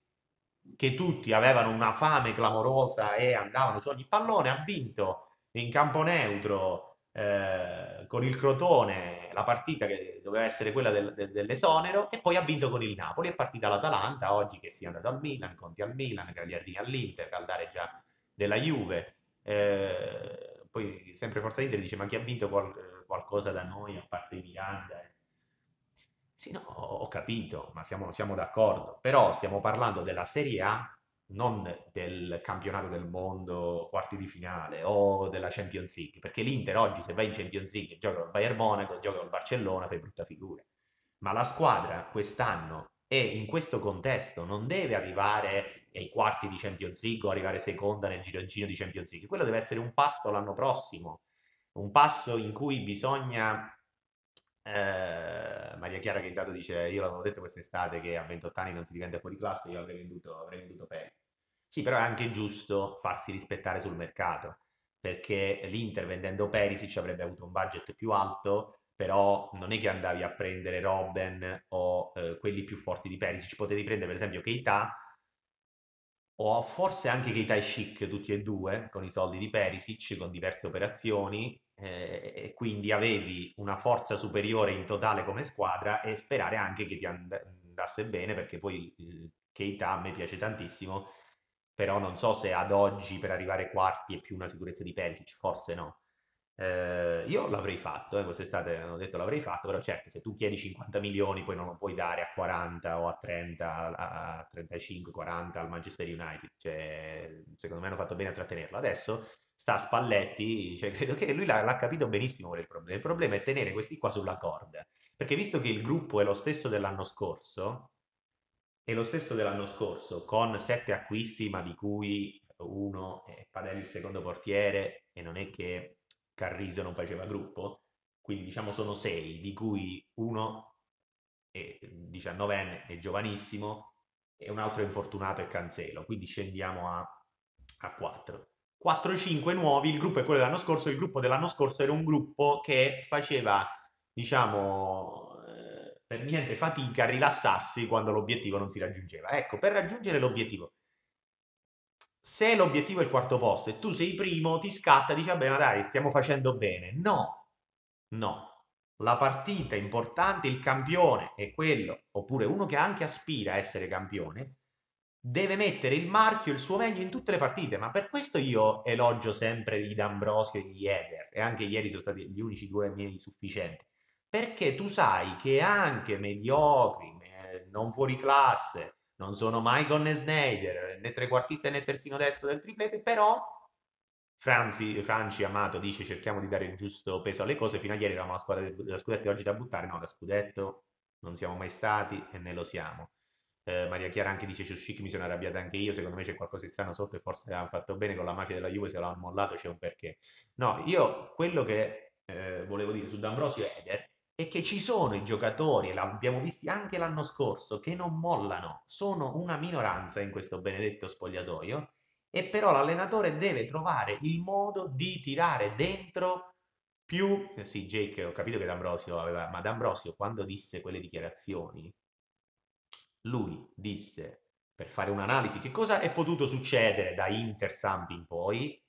che tutti avevano una fame clamorosa e andavano su ogni pallone, ha vinto in campo neutro eh, con il Crotone la partita che doveva essere quella del, del, dell'esonero e poi ha vinto con il Napoli, è partita l'Atalanta oggi che sia andato al Milan, Conti al Milan, Gagliardini all'Inter, Caldare già della Juve, eh, poi sempre Forza Inter dice ma chi ha vinto qual- qualcosa da noi a parte Miranda? Sì, no, ho capito, ma siamo, siamo d'accordo, però stiamo parlando della Serie A non del campionato del mondo quarti di finale o della Champions League, perché l'Inter oggi se vai in Champions League gioca col Bayern Monaco, gioca col Barcellona, fai brutta figura. Ma la squadra quest'anno e in questo contesto non deve arrivare ai quarti di Champions League o arrivare seconda nel gironcino di Champions League, quello deve essere un passo l'anno prossimo, un passo in cui bisogna eh, Maria Chiara che intanto dice io l'avevo detto quest'estate che a 28 anni non si diventa fuori classe io avrei venduto, avrei venduto Paris sì però è anche giusto farsi rispettare sul mercato perché l'Inter vendendo Perisic avrebbe avuto un budget più alto però non è che andavi a prendere Robben o eh, quelli più forti di Perisic potevi prendere per esempio Keita o forse anche Keita Chic, tutti e due, con i soldi di Perisic, con diverse operazioni, eh, e quindi avevi una forza superiore in totale come squadra e sperare anche che ti andasse bene, perché poi Keita a me piace tantissimo, però non so se ad oggi per arrivare quarti è più una sicurezza di Perisic, forse no. Eh, io l'avrei fatto, eh, quest'estate hanno detto l'avrei fatto, però certo se tu chiedi 50 milioni poi non lo puoi dare a 40 o a 30, a 35, 40 al Manchester United, cioè, secondo me hanno fatto bene a trattenerlo. Adesso sta a Spalletti, cioè, credo che lui l'ha, l'ha capito benissimo il problema. Il problema è tenere questi qua sulla corda, perché visto che il gruppo è lo stesso dell'anno scorso, è lo stesso dell'anno scorso, con 7 acquisti ma di cui uno è Padelli il secondo portiere e non è che Carrise non faceva gruppo, quindi diciamo sono sei, di cui uno è 19enne, è giovanissimo, e un altro è infortunato e Cancelo, quindi scendiamo a, a 4. 4-5 nuovi, il gruppo è quello dell'anno scorso, il gruppo dell'anno scorso era un gruppo che faceva, diciamo, eh, per niente fatica a rilassarsi quando l'obiettivo non si raggiungeva. Ecco, per raggiungere l'obiettivo se l'obiettivo è il quarto posto e tu sei primo, ti scatta, dici, vabbè, ma dai, stiamo facendo bene. No, no. La partita importante, il campione è quello, oppure uno che anche aspira a essere campione, deve mettere il marchio, il suo meglio in tutte le partite, ma per questo io elogio sempre gli D'Ambrosio e gli Eder, e anche ieri sono stati gli unici due miei sufficienti, perché tu sai che anche mediocri, eh, non fuori classe, non sono mai né Snyder, né trequartista né terzino destro del triplete, però Franzi, Franci Amato dice cerchiamo di dare il giusto peso alle cose, fino a ieri eravamo la squadra da scudetti, oggi da buttare, no, da scudetto non siamo mai stati e ne lo siamo. Eh, Maria Chiara anche dice Ciuscic mi sono arrabbiata anche io, secondo me c'è qualcosa di strano sotto e forse l'hanno fatto bene con la mafia della Juve, se l'hanno mollato c'è un perché. No, io quello che eh, volevo dire su D'Ambrosio Eder è che ci sono i giocatori, l'abbiamo visti anche l'anno scorso, che non mollano, sono una minoranza in questo benedetto spogliatoio, e però l'allenatore deve trovare il modo di tirare dentro più... Eh sì, Jake, ho capito che D'Ambrosio aveva... Ma D'Ambrosio, quando disse quelle dichiarazioni, lui disse, per fare un'analisi, che cosa è potuto succedere da Inter Samp in poi,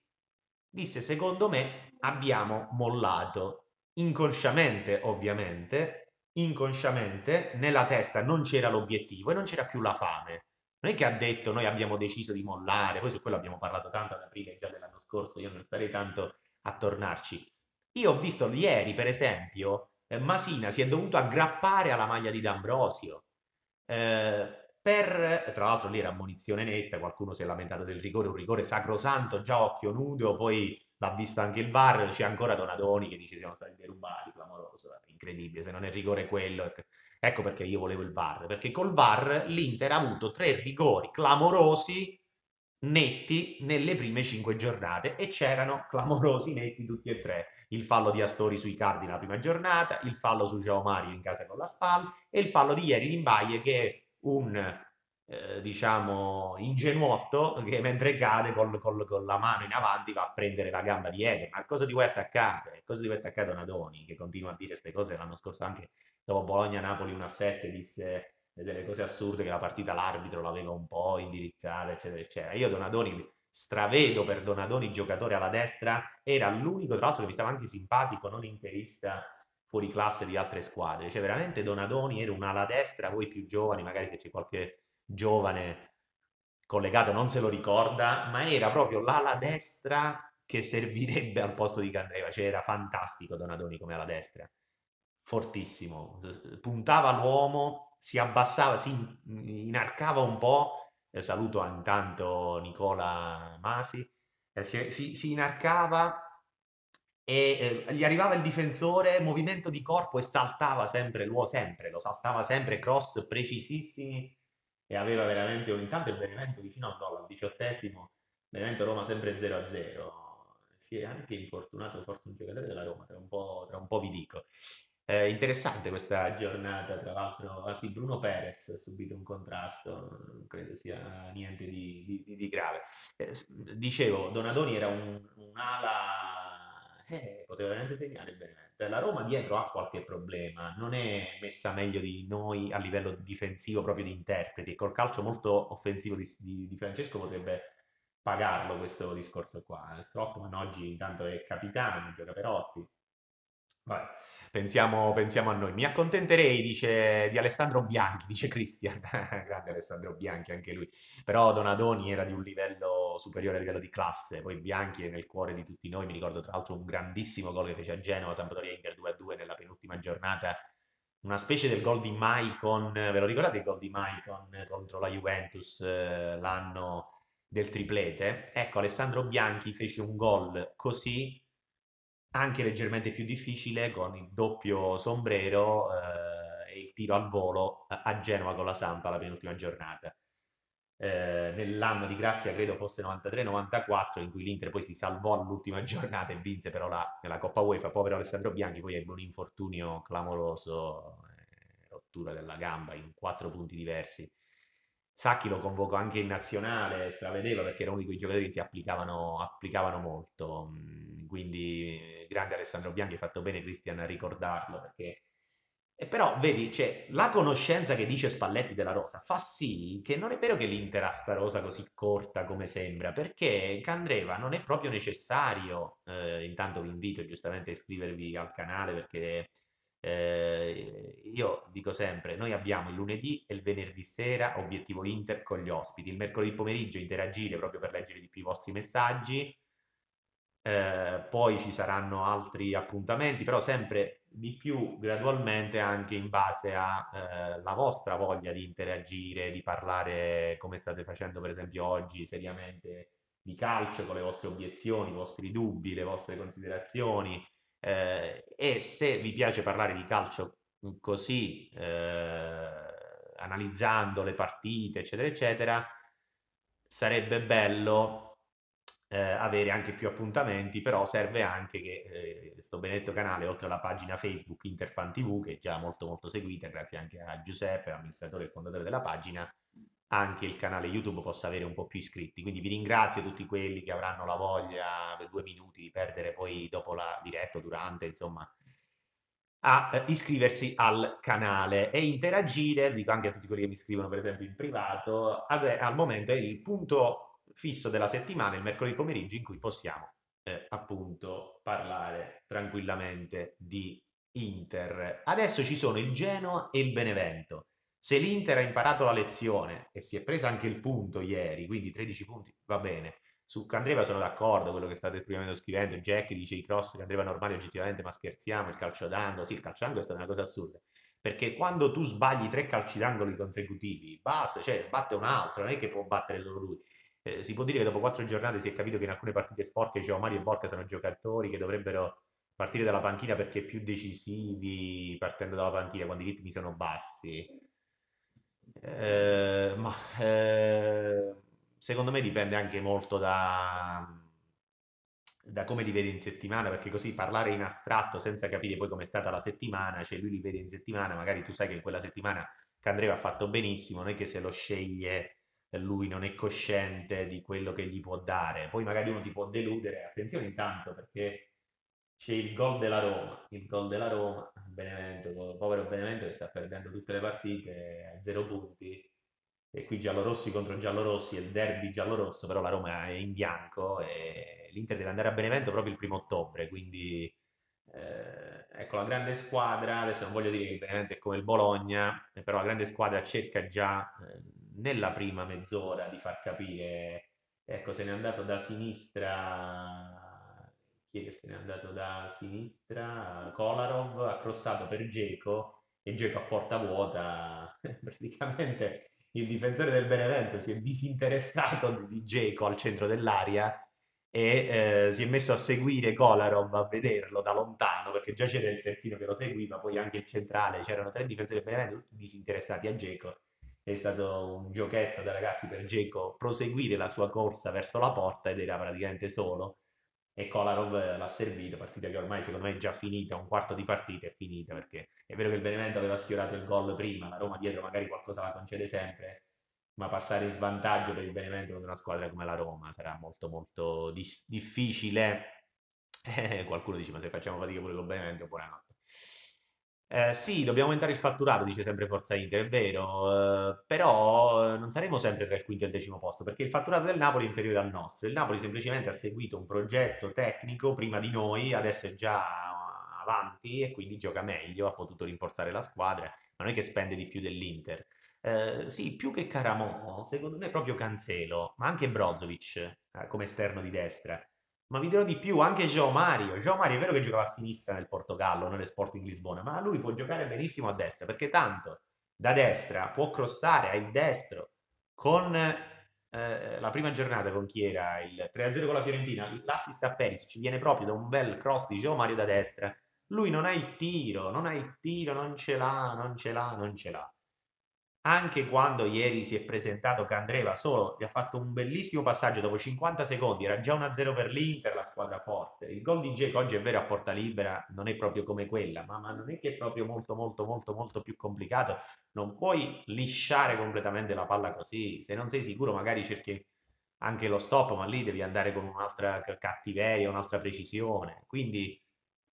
disse, secondo me abbiamo mollato inconsciamente ovviamente, inconsciamente nella testa non c'era l'obiettivo e non c'era più la fame. Non è che ha detto noi abbiamo deciso di mollare, poi su quello abbiamo parlato tanto ad aprile già dell'anno scorso, io non starei tanto a tornarci. Io ho visto ieri, per esempio, eh, Masina si è dovuto aggrappare alla maglia di D'Ambrosio. Eh, per, tra l'altro lì era ammonizione netta, qualcuno si è lamentato del rigore, un rigore sacrosanto, già occhio nudo, poi l'ha visto anche il VAR, c'è ancora Donadoni che dice siamo stati derubati, clamoroso, incredibile, se non è rigore quello. Ecco perché io volevo il VAR, perché col VAR l'Inter ha avuto tre rigori clamorosi netti nelle prime cinque giornate e c'erano clamorosi netti tutti e tre. Il fallo di Astori sui Cardi nella prima giornata, il fallo su Geo Mario in casa con la spalla e il fallo di ieri di Mbaye che è un eh, diciamo, ingenuotto che mentre cade col, col, con la mano in avanti va a prendere la gamba di Eder. Ma cosa ti vuoi attaccare? Cosa ti vuoi attaccare Donadoni? Che continua a dire queste cose. L'anno scorso anche dopo Bologna-Napoli 1-7 disse delle cose assurde che la partita l'arbitro l'aveva un po' indirizzata, eccetera, eccetera. Io Donadoni stravedo per Donadoni giocatore alla destra, era l'unico tra l'altro che mi stava anche simpatico, non interista fuori classe di altre squadre. Cioè veramente Donadoni era un ala destra, voi più giovani, magari se c'è qualche giovane collegato non se lo ricorda, ma era proprio l'ala destra che servirebbe al posto di Candreva, cioè era fantastico Donadoni come ala destra, fortissimo, puntava l'uomo, si abbassava, si inarcava un po', eh, saluto intanto Nicola Masi, eh, si, si, si inarcava e eh, gli arrivava il difensore, movimento di corpo e saltava sempre l'uomo, sempre, lo saltava sempre, cross precisissimi, e aveva veramente un intanto il Benevento vicino al gol al diciottesimo, Benevento Roma sempre 0-0. a Si è anche infortunato forse un giocatore della Roma, tra un po', tra un po vi dico. Eh, interessante questa giornata, tra l'altro, ah, sì, Bruno Perez ha subito un contrasto, non credo sia niente di, di, di grave. Eh, dicevo, Donadoni era un, un'ala eh, poteva veramente segnare bene. La Roma dietro ha qualche problema, non è messa meglio di noi a livello difensivo proprio di interpreti, col calcio molto offensivo di, di, di Francesco potrebbe pagarlo questo discorso qua. Strottman oggi intanto è capitano, gioca per Otti. Vabbè, pensiamo, pensiamo, a noi. Mi accontenterei, dice, di Alessandro Bianchi, dice Cristian. Grande Alessandro Bianchi anche lui. Però Donadoni era di un livello superiore a livello di classe. Poi Bianchi è nel cuore di tutti noi. Mi ricordo tra l'altro un grandissimo gol che fece a Genova, Sampdoria Inter 2-2 nella penultima giornata. Una specie del gol di Maicon, ve lo ricordate il gol di Maicon contro la Juventus eh, l'anno del triplete? Ecco, Alessandro Bianchi fece un gol così, anche leggermente più difficile, con il doppio sombrero eh, e il tiro al volo a Genova con la Sampa la penultima giornata eh, nell'anno di grazia, credo fosse 93-94, in cui l'Inter poi si salvò all'ultima giornata e vinse però la, la Coppa UEFA. Povero Alessandro Bianchi, poi ebbe un infortunio clamoroso, eh, rottura della gamba in quattro punti diversi. Sacchi lo convocò anche in nazionale, stravedeva perché era uno di quei giocatori che si applicavano, applicavano molto. Mm, quindi, eh, grande Alessandro Bianchi, fatto bene Cristian a ricordarlo perché e però, vedi, cioè, la conoscenza che dice Spalletti della rosa fa sì che non è vero che l'Inter ha sta rosa così corta come sembra, perché Candreva non è proprio necessario. Eh, intanto vi invito giustamente a iscrivervi al canale perché eh, io dico sempre, noi abbiamo il lunedì e il venerdì sera obiettivo Inter con gli ospiti, il mercoledì pomeriggio interagire proprio per leggere di più i vostri messaggi. Eh, poi ci saranno altri appuntamenti, però sempre di più gradualmente anche in base alla eh, vostra voglia di interagire, di parlare come state facendo per esempio oggi seriamente di calcio con le vostre obiezioni, i vostri dubbi, le vostre considerazioni eh, e se vi piace parlare di calcio così eh, analizzando le partite eccetera eccetera sarebbe bello eh, avere anche più appuntamenti, però serve anche che questo eh, benedetto canale, oltre alla pagina Facebook Interfan TV, che è già molto molto seguita, grazie anche a Giuseppe, amministratore e fondatore della pagina, anche il canale YouTube possa avere un po' più iscritti. Quindi vi ringrazio tutti quelli che avranno la voglia per due minuti di perdere poi dopo la diretta, durante, insomma, a eh, iscriversi al canale e interagire, dico anche a tutti quelli che mi scrivono per esempio in privato, ad, al momento è il punto fisso della settimana, il mercoledì pomeriggio, in cui possiamo eh, appunto parlare tranquillamente di Inter. Adesso ci sono il Genoa e il Benevento. Se l'Inter ha imparato la lezione e si è presa anche il punto ieri, quindi 13 punti, va bene. Su Candreva sono d'accordo, quello che state prima scrivendo, Jack dice i cross Candreva normali oggettivamente, ma scherziamo, il calcio d'angolo, sì, il calcio d'angolo è stata una cosa assurda, perché quando tu sbagli tre calci d'angoli consecutivi, basta, cioè batte un altro, non è che può battere solo lui eh, si può dire che dopo quattro giornate si è capito che in alcune partite sporche Gio cioè Mario e Borca sono giocatori che dovrebbero partire dalla panchina perché più decisivi partendo dalla panchina quando i ritmi sono bassi. Eh, ma eh, secondo me dipende anche molto da, da come li vede in settimana, perché così parlare in astratto senza capire poi come è stata la settimana, cioè lui li vede in settimana, magari tu sai che in quella settimana Candreva ha fatto benissimo, non è che se lo sceglie lui non è cosciente di quello che gli può dare. Poi magari uno ti può deludere, attenzione intanto perché c'è il gol della Roma, il gol della Roma, Benevento, povero Benevento che sta perdendo tutte le partite a zero punti e qui giallorossi contro giallorossi e il derby giallorosso, però la Roma è in bianco e l'Inter deve andare a Benevento proprio il primo ottobre, quindi eh, ecco la grande squadra, adesso non voglio dire che Benevento è come il Bologna, però la grande squadra cerca già... Eh, nella prima mezz'ora di far capire, ecco, se n'è andato da sinistra, chi è che se n'è andato da sinistra? Kolarov ha crossato per Geco e Geco a porta vuota, praticamente il difensore del Benevento si è disinteressato di Geco al centro dell'aria e eh, si è messo a seguire Kolarov a vederlo da lontano perché già c'era il terzino che lo seguiva poi anche il centrale c'erano tre difensori del Benevento tutti disinteressati a Geco è stato un giochetto da ragazzi per Geco proseguire la sua corsa verso la porta ed era praticamente solo e Kolarov l'ha servito, partita che ormai secondo me è già finita, un quarto di partita è finita perché è vero che il Benevento aveva sfiorato il gol prima, la Roma dietro magari qualcosa la concede sempre, ma passare in svantaggio per il Benevento contro una squadra come la Roma sarà molto molto di- difficile. qualcuno dice ma se facciamo fatica pure con il Benevento buonanotte. Eh, sì, dobbiamo aumentare il fatturato, dice sempre Forza Inter, è vero, eh, però eh, non saremo sempre tra il quinto e il decimo posto, perché il fatturato del Napoli è inferiore al nostro. Il Napoli semplicemente ha seguito un progetto tecnico prima di noi, adesso è già avanti e quindi gioca meglio, ha potuto rinforzare la squadra, ma non è che spende di più dell'Inter. Eh, sì, più che Caramo, secondo me proprio Cancelo, ma anche Brozovic eh, come esterno di destra. Ma vi dirò di più, anche João Mario. João Mario è vero che giocava a sinistra nel Portogallo, nelle Sporting Lisbona, ma lui può giocare benissimo a destra, perché tanto da destra può crossare, ha il destro. Con eh, la prima giornata, con chi era? Il 3-0 con la Fiorentina, l'assist a Peris ci viene proprio da un bel cross di João Mario da destra. Lui non ha il tiro, non ha il tiro, non ce l'ha, non ce l'ha, non ce l'ha anche quando ieri si è presentato Candreva solo, gli ha fatto un bellissimo passaggio dopo 50 secondi, era già 1-0 per l'Inter, la squadra forte. Il gol di Dzeko oggi è vero a porta libera, non è proprio come quella, ma, ma, non è che è proprio molto molto molto molto più complicato. Non puoi lisciare completamente la palla così, se non sei sicuro magari cerchi anche lo stop, ma lì devi andare con un'altra cattiveria, un'altra precisione. Quindi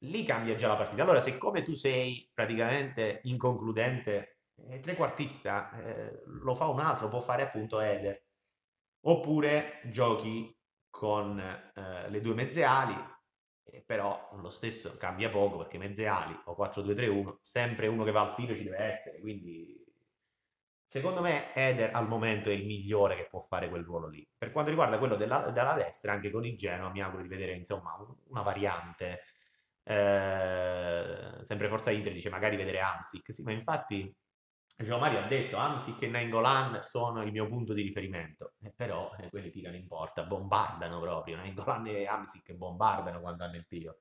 lì cambia già la partita. Allora, siccome tu sei praticamente inconcludente eh, trequartista eh, lo fa un altro, può fare appunto Eder. Oppure giochi con eh, le due mezze ali, eh, però lo stesso cambia poco perché mezze ali o 4-2-3-1, sempre uno che va al tiro ci deve essere, quindi secondo me Eder al momento è il migliore che può fare quel ruolo lì. Per quanto riguarda quello della, della destra, anche con il Genoa mi auguro di vedere insomma una variante. Eh, sempre Forza Inter dice magari vedere Amsic, sì ma infatti Giovanni ha detto Amsic ah, e Nangolan sono il mio punto di riferimento, eh, però eh, quelli tirano in porta, bombardano proprio, Nangolan e Amsic bombardano quando hanno il tiro.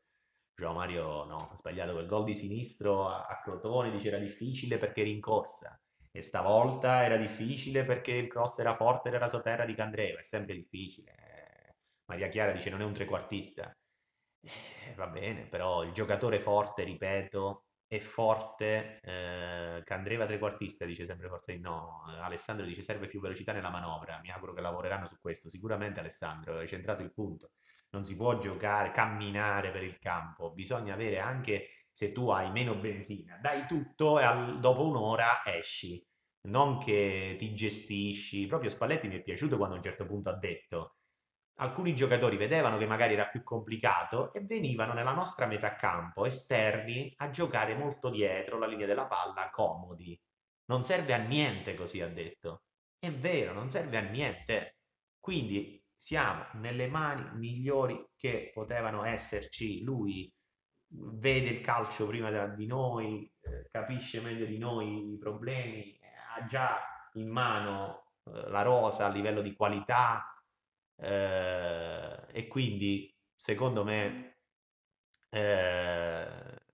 Giovan Mario oh, no, ha sbagliato quel gol di sinistro a, a Crotone, dice era difficile perché era in corsa, e stavolta era difficile perché il cross era forte era sotterra di Candreva, è sempre difficile. Maria Chiara dice non è un trequartista. Eh, va bene, però il giocatore forte, ripeto, e forte, eh, Candreva trequartista dice sempre forse di no, Alessandro dice serve più velocità nella manovra, mi auguro che lavoreranno su questo, sicuramente Alessandro, hai centrato il punto, non si può giocare, camminare per il campo, bisogna avere anche, se tu hai meno benzina, dai tutto e al, dopo un'ora esci, non che ti gestisci, proprio Spalletti mi è piaciuto quando a un certo punto ha detto alcuni giocatori vedevano che magari era più complicato e venivano nella nostra metà campo, esterni, a giocare molto dietro la linea della palla, comodi. Non serve a niente, così ha detto. È vero, non serve a niente. Quindi siamo nelle mani migliori che potevano esserci. Lui vede il calcio prima di noi, eh, capisce meglio di noi i problemi, eh, ha già in mano eh, la rosa a livello di qualità, eh, e quindi, secondo me, eh,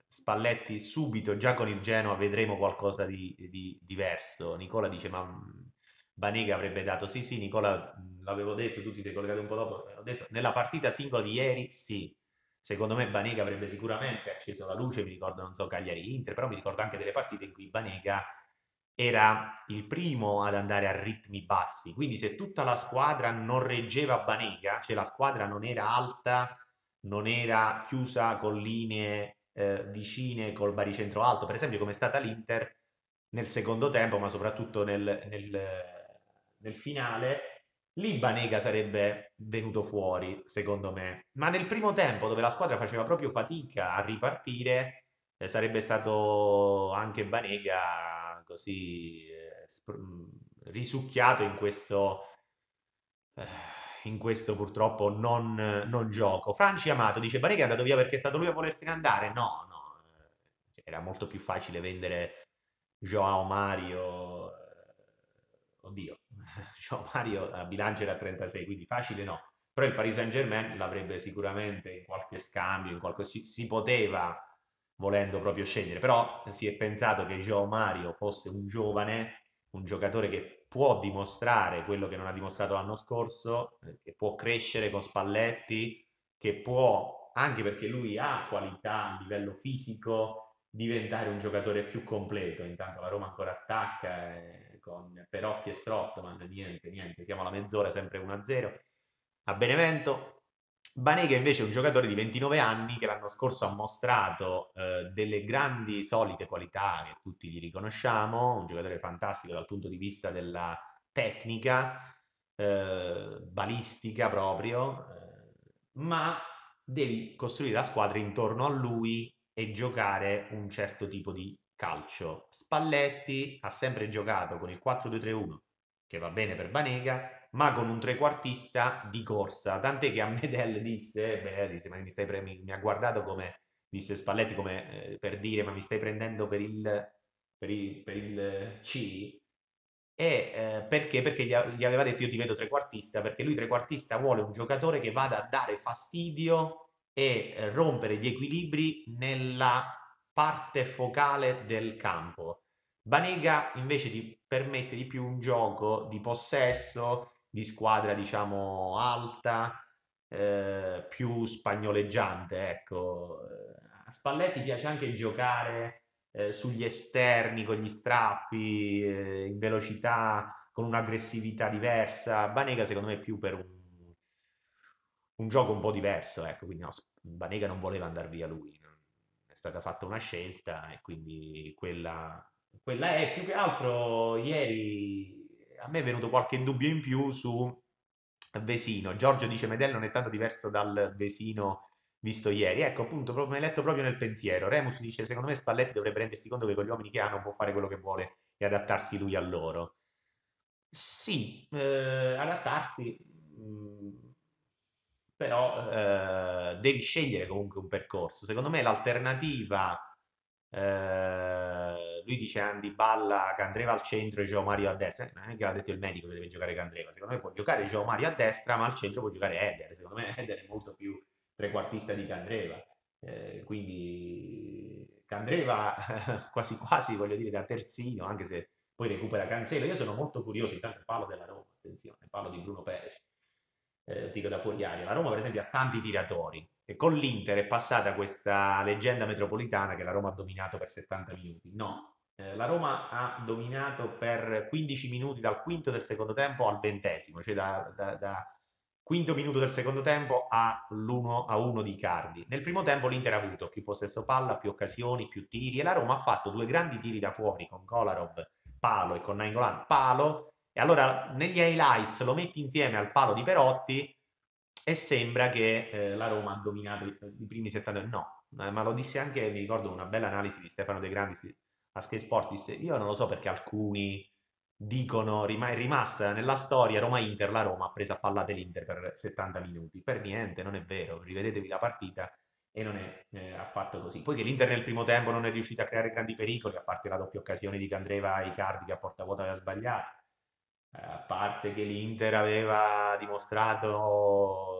Spalletti subito, già con il Genoa, vedremo qualcosa di, di diverso. Nicola dice, ma mhmm, Banega avrebbe dato, sì sì Nicola, mhmm, l'avevo detto, tu ti sei collegato un po' dopo, eh, ho detto, nella partita singola di ieri, sì. Secondo me Banega avrebbe sicuramente acceso la luce, mi ricordo, non so, Cagliari-Inter, però mi ricordo anche delle partite in cui Banega era il primo ad andare a ritmi bassi, quindi se tutta la squadra non reggeva Banega, cioè la squadra non era alta, non era chiusa con linee eh, vicine col baricentro alto, per esempio come è stata l'Inter nel secondo tempo, ma soprattutto nel, nel, nel finale, lì Banega sarebbe venuto fuori, secondo me. Ma nel primo tempo, dove la squadra faceva proprio fatica a ripartire, eh, sarebbe stato anche Banega così eh, sp- mm, risucchiato in questo, eh, in questo purtroppo non, non, gioco. Franci Amato dice, Banega è andato via perché è stato lui a volersene andare? No, no, eh, cioè, era molto più facile vendere Joao Mario, eh, oddio, Joao Mario a eh, bilancio era 36, quindi facile no. Però il Paris Saint Germain l'avrebbe sicuramente in qualche scambio, in qualche, si, si poteva volendo proprio scegliere, però si è pensato che Joe Mario fosse un giovane, un giocatore che può dimostrare quello che non ha dimostrato l'anno scorso, eh, che può crescere con Spalletti, che può, anche perché lui ha qualità a livello fisico, diventare un giocatore più completo. Intanto la Roma ancora attacca eh, con Perotti e Strottman, niente, niente, siamo alla mezz'ora, sempre 1-0. A Benevento Banega invece è un giocatore di 29 anni che l'anno scorso ha mostrato eh, delle grandi solite qualità che tutti gli riconosciamo, un giocatore fantastico dal punto di vista della tecnica, eh, balistica proprio, eh, ma devi costruire la squadra intorno a lui e giocare un certo tipo di calcio. Spalletti ha sempre giocato con il 4-2-3-1, che va bene per Banega, ma con un trequartista di corsa. Tant'è che a Medel disse, eh, beh, disse ma mi, stai pre- mi, mi ha guardato come, disse Spalletti, come eh, per dire, ma mi stai prendendo per il, per il, per il eh, C? E eh, perché? Perché gli, gli, aveva detto io ti vedo trequartista, perché lui trequartista vuole un giocatore che vada a dare fastidio e eh, rompere gli equilibri nella parte focale del campo. Banega invece ti permette di più un gioco di possesso, di squadra, diciamo, alta, eh, più spagnoleggiante, ecco. Eh, a Spalletti piace anche giocare eh, sugli esterni, con gli strappi, eh, in velocità, con un'aggressività diversa. Banega secondo me è più per un, un gioco un po' diverso, ecco, quindi no, Banega non voleva andare via lui, è stata fatta una scelta e quindi quella, quella è più che altro ieri a me è venuto qualche dubbio in più su Vesino. Giorgio dice Medel non è tanto diverso dal Vesino visto ieri. Ecco, appunto, proprio, mi hai letto proprio nel pensiero. Remus dice, secondo me Spalletti dovrebbe rendersi conto che con gli uomini che ha non può fare quello che vuole e adattarsi lui a loro. Sì, eh, adattarsi, mm, però eh, devi scegliere comunque un percorso. Secondo me l'alternativa... Eh, lui dice Andy balla Candreva al centro e Gio Mario a destra. Eh, non è che l'ha detto il medico che deve giocare Candreva. Secondo me può giocare Gio Mario a destra, ma al centro può giocare Eder. Secondo me Eder è molto più trequartista di Candreva. Eh, quindi Candreva quasi quasi, voglio dire, da terzino, anche se poi recupera Cancelo. Io sono molto curioso, intanto parlo della Roma, attenzione, parlo di Bruno Perez. Eh, dico da fuori aria. La Roma, per esempio, ha tanti tiratori. E con l'Inter è passata questa leggenda metropolitana che la Roma ha dominato per 70 minuti. No, eh, la Roma ha dominato per 15 minuti dal quinto del secondo tempo al ventesimo, cioè da, da, da quinto minuto del secondo tempo all'1 a 1 di Cardi. Nel primo tempo l'Inter ha avuto più possesso palla, più occasioni, più tiri e la Roma ha fatto due grandi tiri da fuori con Kolarov, palo e con Nangolan, palo. E allora negli highlights lo metti insieme al palo di Perotti e sembra che eh, la Roma ha dominato i, i primi 70. No, ma lo disse anche, mi ricordo, una bella analisi di Stefano De Grandi a Sky Sportis. Io non lo so perché alcuni dicono è rimasta nella storia Roma-Inter, la Roma ha preso a pallate l'Inter per 70 minuti. Per niente, non è vero. Rivedetevi la partita e non è eh, affatto così. Poiché l'Inter nel primo tempo non è riuscita a creare grandi pericoli, a parte la doppia occasione di Candreva e Icardi che a porta vuota aveva sbagliato, eh, a parte che l'Inter aveva dimostrato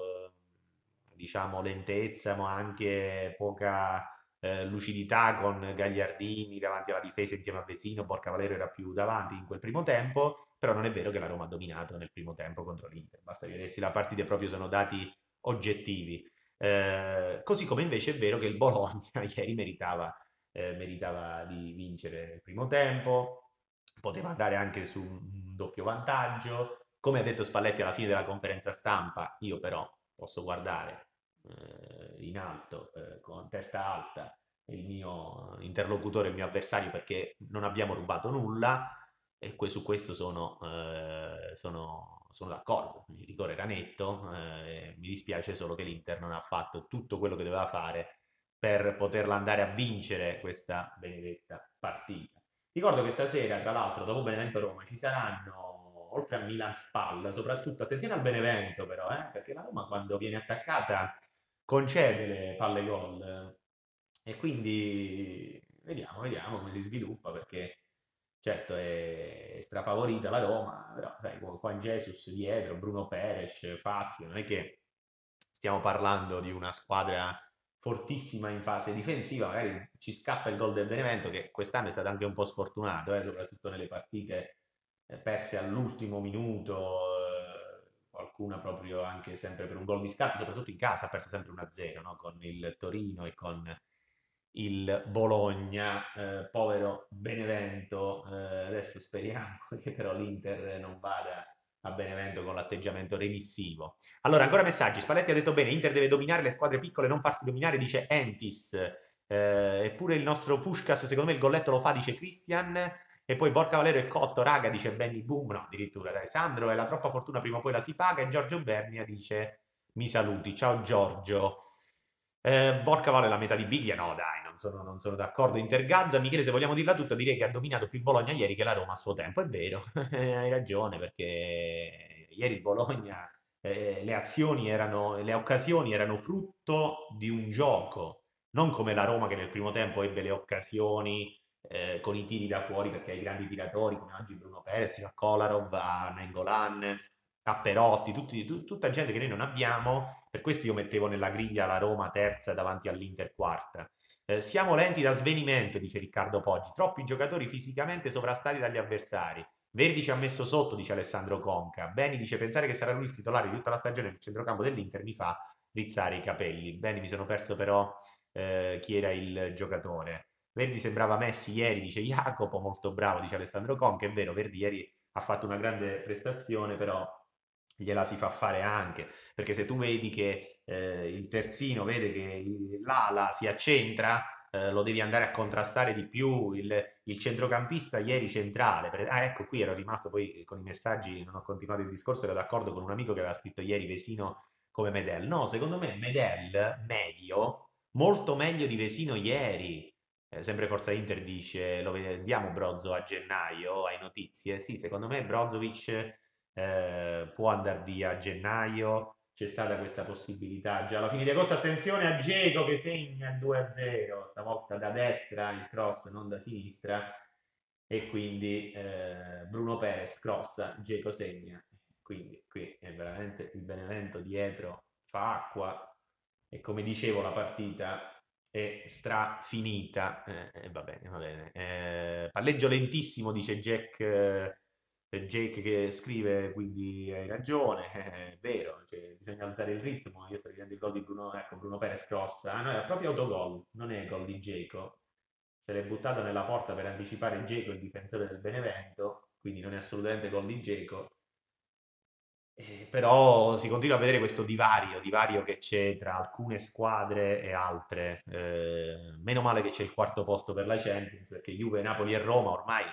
diciamo lentezza ma anche poca eh, lucidità con Gagliardini davanti alla difesa insieme a Vesino, Porca Valero era più davanti in quel primo tempo, però non è vero che la Roma ha dominato nel primo tempo contro l'Inter, basta vedersi la partita, proprio sono dati oggettivi. Eh, così come invece è vero che il Bologna ieri meritava, eh, meritava di vincere il primo tempo, poteva andare anche su un doppio vantaggio, come ha detto Spalletti alla fine della conferenza stampa, io però posso guardare eh, in alto, eh, con testa alta, il mio interlocutore, il mio avversario, perché non abbiamo rubato nulla e que- su questo sono, eh, sono, sono, d'accordo. Il rigore era netto, eh, mi dispiace solo che l'Inter non ha fatto tutto quello che doveva fare per poterla andare a vincere questa benedetta partita. Ricordo che stasera, tra l'altro, dopo Benevento Roma ci saranno, oltre a Milan Spal, soprattutto attenzione al Benevento, però, eh, perché la Roma quando viene attaccata concedere palle gol. E quindi vediamo, vediamo come si sviluppa perché certo è strafavorita la Roma, però sai, con Juan Jesus dietro, Bruno Perez, Fazio, non è che stiamo parlando di una squadra fortissima in fase difensiva, magari ci scappa il gol del Benevento che quest'anno è stato anche un po' sfortunato, eh, soprattutto nelle partite eh, perse all'ultimo minuto, qualcuna proprio anche sempre per un gol di scatto, soprattutto in casa ha perso sempre 1-0 no? con il Torino e con il Bologna, eh, povero Benevento, eh, adesso speriamo che però l'Inter non vada a Benevento con l'atteggiamento remissivo. Allora, ancora messaggi, Spalletti ha detto bene, Inter deve dominare le squadre piccole, non farsi dominare, dice Entis, eh, eppure il nostro Pushkas, secondo me il golletto lo fa, dice Christian, e poi Borca Valero è cotto, raga, dice Benny Boom, no, addirittura, dai, Sandro è la troppa fortuna, prima o poi la si paga, e Giorgio Bernia dice mi saluti, ciao Giorgio. Eh, Borca è la metà di Biglia, no dai, non sono, non sono d'accordo. Intergazza, Michele, se vogliamo dirla tutta, direi che ha dominato più Bologna ieri che la Roma a suo tempo, è vero, hai ragione, perché ieri il Bologna... Eh, le azioni erano, le occasioni erano frutto di un gioco, non come la Roma che nel primo tempo ebbe le occasioni eh, con i tiri da fuori perché i grandi tiratori come oggi Bruno Persi, a Kolarov, a Nengolan, a Perotti, tutti, tu, tutta gente che noi non abbiamo, per questo io mettevo nella griglia la Roma terza davanti all'Inter quarta. Eh, siamo lenti da svenimento, dice Riccardo Poggi, troppi giocatori fisicamente sovrastati dagli avversari. Verdi ci ha messo sotto, dice Alessandro Conca. Beni dice pensare che sarà lui il titolare di tutta la stagione nel centrocampo dell'Inter mi fa rizzare i capelli. Beni, mi sono perso però eh, chi era il giocatore. Verdi sembrava Messi ieri, dice Jacopo, molto bravo, dice Alessandro Com, è vero, Verdi ieri ha fatto una grande prestazione, però gliela si fa fare anche, perché se tu vedi che eh, il terzino vede che l'ala si accentra, eh, lo devi andare a contrastare di più, il, il centrocampista ieri centrale, per... ah, ecco qui ero rimasto poi eh, con i messaggi, non ho continuato il discorso, ero d'accordo con un amico che aveva scritto ieri Vesino come Medel, no, secondo me Medel medio, molto meglio di Vesino ieri, eh, sempre Forza Inter dice lo vediamo Brozzo a gennaio, hai notizie? Sì, secondo me Brozovic eh, può andare via a gennaio, c'è stata questa possibilità già alla fine di agosto, attenzione a Geco che segna 2-0, stavolta da destra il cross, non da sinistra, e quindi eh, Bruno Perez crossa, Geco segna, quindi qui è veramente il Benevento dietro, fa acqua, e come dicevo la partita è strafinita. Eh, eh, va bene, va bene. Eh, palleggio lentissimo, dice Jack. Eh, Jake che scrive, quindi hai ragione, è vero, cioè, bisogna alzare il ritmo. Io sto dicendo il gol di Bruno, ecco, Bruno Perez crossa. Ah, no, è proprio autogol, non è gol di Jaco. Se l'è buttato nella porta per anticipare Jaco, il difensore del Benevento, quindi non è assolutamente gol di Jaco. Eh, però si continua a vedere questo divario, divario che c'è tra alcune squadre e altre. Eh, meno male che c'è il quarto posto per la Champions, perché Juve, Napoli e Roma ormai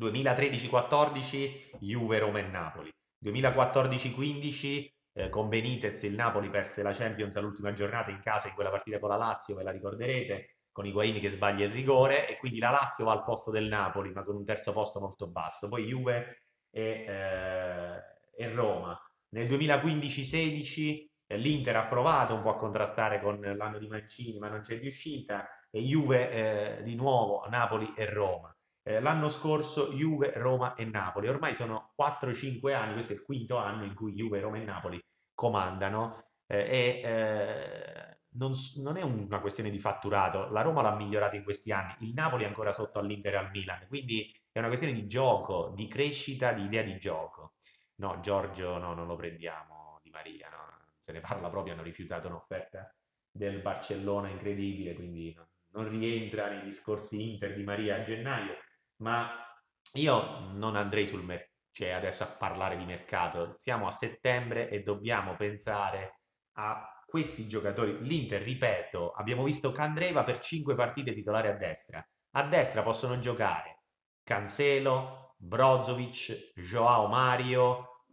2013-14 Juve, Roma e Napoli. 2014-15 eh, con Benitez il Napoli perse la Champions all'ultima giornata in casa in quella partita con la Lazio, ve la ricorderete, con Higuain che sbaglia il rigore e quindi la Lazio va al posto del Napoli, ma con un terzo posto molto basso. Poi Juve e eh, e Roma. Nel 2015-16 eh, l'Inter ha provato un po' a contrastare con l'anno di Mancini, ma non c'è riuscita, e Juve eh, di nuovo, Napoli e Roma. Eh, l'anno scorso Juve, Roma e Napoli. Ormai sono 4-5 anni, questo è il quinto anno in cui Juve, Roma e Napoli comandano eh, e eh, non, non, è una questione di fatturato, la Roma l'ha migliorata in questi anni, il Napoli è ancora sotto all'Inter e al Milan, quindi è una questione di gioco, di crescita, di idea di gioco no, Giorgio no, non lo prendiamo, Di Maria, no, se ne parla proprio, hanno rifiutato un'offerta del Barcellona incredibile, quindi non rientra nei discorsi Inter di Maria a gennaio, ma io non andrei sul mercato, cioè adesso a parlare di mercato, siamo a settembre e dobbiamo pensare a questi giocatori. L'Inter, ripeto, abbiamo visto Candreva per 5 partite titolare a destra, a destra possono giocare Cancelo, Brozovic, Joao Mario,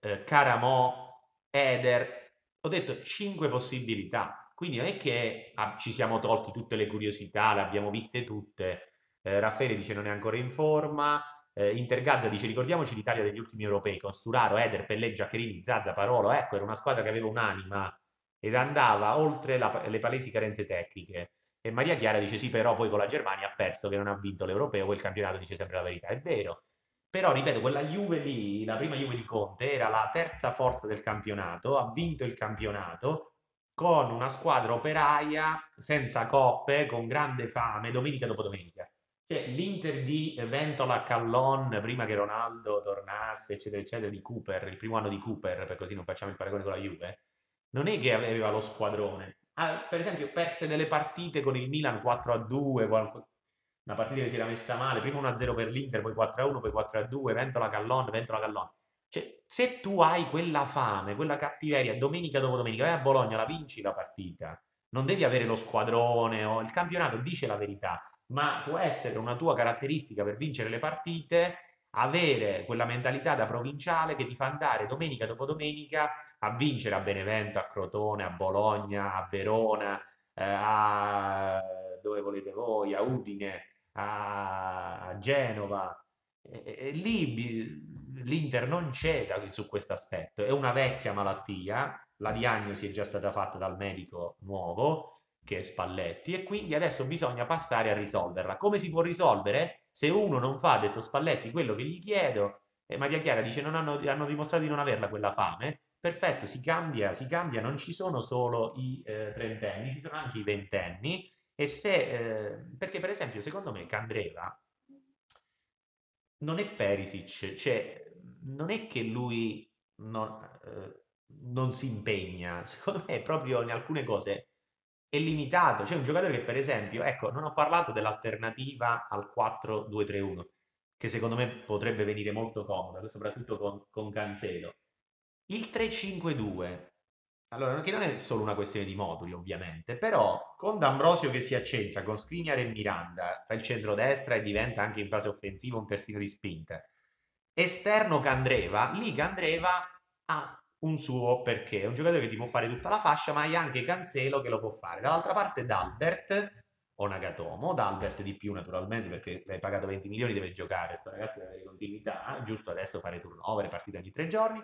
eh, Caramo, Eder. Ho detto cinque possibilità. Quindi non è che ah, ci siamo tolti tutte le curiosità, le abbiamo viste tutte. Eh, Raffaele dice non è ancora in forma. Eh, Intergazza dice ricordiamoci l'Italia degli ultimi europei con Sturaro, Eder, Pelleggia, Chirini, Zazza, Parolo. Ecco, era una squadra che aveva un'anima ed andava oltre la, le palesi carenze tecniche. E Maria Chiara dice sì, però poi con la Germania ha perso che non ha vinto l'Europeo, quel campionato dice sempre la verità, è vero. Però, ripeto, quella Juve lì, la prima Juve di Conte, era la terza forza del campionato, ha vinto il campionato con una squadra operaia, senza coppe, con grande fame, domenica dopo domenica. Cioè, l'Inter di Ventola Callon, prima che Ronaldo tornasse, eccetera, eccetera, di Cooper, il primo anno di Cooper, per così non facciamo il paragone con la Juve, non è che aveva lo squadrone, Ah, per esempio, perse delle partite con il Milan 4-2, a una partita che si era messa male, prima 1-0 a per l'Inter, poi 4-1, a poi 4-2, a vento la Gallone, ventola Gallone. Cioè, se tu hai quella fame, quella cattiveria, domenica dopo domenica, vai a Bologna, la vinci la partita. Non devi avere lo squadrone o il campionato, dice la verità, ma può essere una tua caratteristica per vincere le partite avere quella mentalità da provinciale che ti fa andare domenica dopo domenica a vincere a Benevento, a Crotone, a Bologna, a Verona, eh, a dove volete voi, a Udine, a, a Genova. E, e lì l'Inter non ceda su questo aspetto, è una vecchia malattia, la diagnosi è già stata fatta dal medico nuovo, che è Spalletti, e quindi adesso bisogna passare a risolverla. Come si può risolvere? Se uno non fa, ha detto Spalletti, quello che gli chiedo, e Maria Chiara dice non hanno, hanno dimostrato di non averla quella fame, perfetto, si cambia, si cambia, non ci sono solo i eh, trentenni, ci sono anche i ventenni, e se, eh, perché per esempio secondo me Candreva non è Perisic, cioè non è che lui non, eh, non si impegna, secondo me proprio in alcune cose è limitato. C'è un giocatore che, per esempio, ecco, non ho parlato dell'alternativa al 4-2-3-1, che secondo me potrebbe venire molto comoda, soprattutto con, con Cancelo. Il 3-5-2, allora, che non è solo una questione di moduli, ovviamente, però con D'Ambrosio che si accentra, con Skriniar e Miranda, fa il centrodestra e diventa anche in fase offensiva un terzino di spinta. Esterno Candreva, lì Candreva ha un suo perché. È un giocatore che ti può fare tutta la fascia, ma hai anche Cancelo che lo può fare. Dall'altra parte D'Albert o Nagatomo, D'Albert di più naturalmente perché hai pagato 20 milioni, deve giocare, sto ragazzo deve avere continuità, giusto adesso fare turnover, partita ogni tre giorni.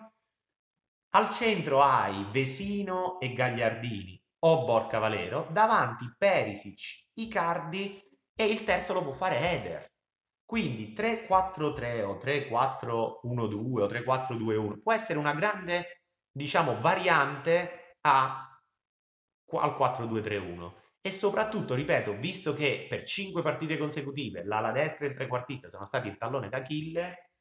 Al centro hai Vesino e Gagliardini o Borca Valero, davanti Perisic, Icardi e il terzo lo può fare Eder. Quindi 3-4-3 o 3-4-1-2 o 3-4-2-1 può essere una grande diciamo, variante a, al 4-2-3-1. E soprattutto, ripeto, visto che per 5 partite consecutive l'ala destra e il trequartista sono stati il tallone d'Achille,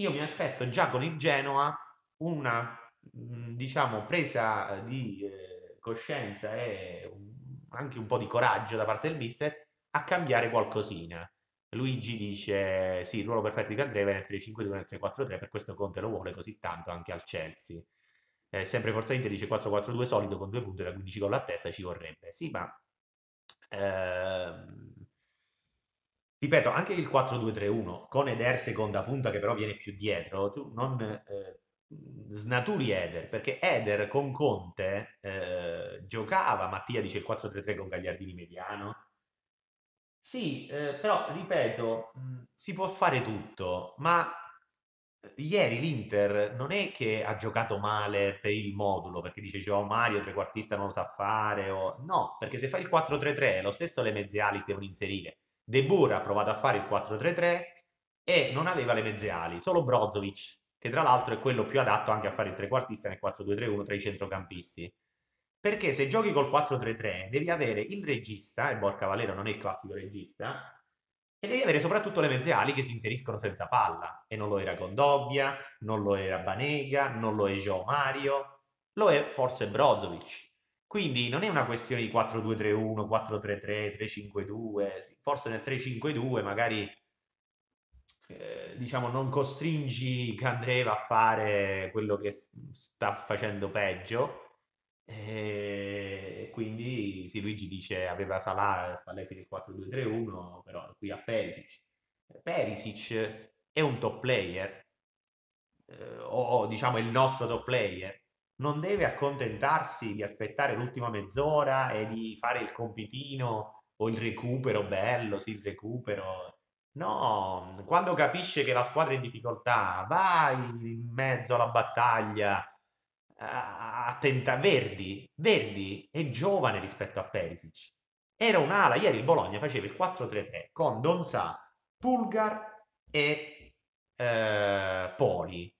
io mi aspetto già con il Genoa una, mm, diciamo, presa di eh, coscienza e anche un po' di coraggio da parte del mister a cambiare qualcosina. Luigi dice: Sì, il ruolo perfetto di Candreva è nel 3-5-2, nel 3-4-3. Per questo Conte lo vuole così tanto anche al Chelsea eh, sempre Forza Inter dice 4-4-2 solido con due punte da 15 gol a testa ci vorrebbe. Sì, ma ehm, ripeto, anche il 4-2-3-1 con Eder seconda punta che però viene più dietro, tu non eh, snaturi Eder, perché Eder con Conte eh, giocava, Mattia dice il 4-3-3 con Gagliardini mediano. Sì, eh, però ripeto, mh, si può fare tutto, ma ieri l'Inter non è che ha giocato male per il modulo, perché dice cioè, oh, Mario trequartista non lo sa fare, o... no, perché se fa il 4-3-3 lo stesso le mezze ali si devono inserire. De Boer ha provato a fare il 4-3-3 e non aveva le mezze ali, solo Brozovic, che tra l'altro è quello più adatto anche a fare il trequartista nel 4-2-3-1 tra i centrocampisti. Perché se giochi col 4-3-3 devi avere il regista, e Borca Valero non è il classico regista, e devi avere soprattutto le mezze ali che si inseriscono senza palla. E non lo era Gondobbia, non lo era Banega, non lo è Gio Mario, lo è forse Brozovic. Quindi non è una questione di 4-2-3-1, 4-3-3, 3-5-2, forse nel 3-5-2 magari eh, diciamo non costringi Candreva a fare quello che sta facendo peggio, e quindi sì, Luigi dice aveva Salah, Spalletti nel 4-2-3-1, però qui a Perisic. Perisic è un top player, eh, o, o diciamo il nostro top player, non deve accontentarsi di aspettare l'ultima mezz'ora e di fare il compitino o il recupero bello, sì, il recupero. No, quando capisce che la squadra è in difficoltà, vai in mezzo alla battaglia, attenta Verdi. Verdi è giovane rispetto a Perisic. Era un'ala, ieri il Bologna faceva il 4-3-3 con Donza, Pulgar e eh, Poli.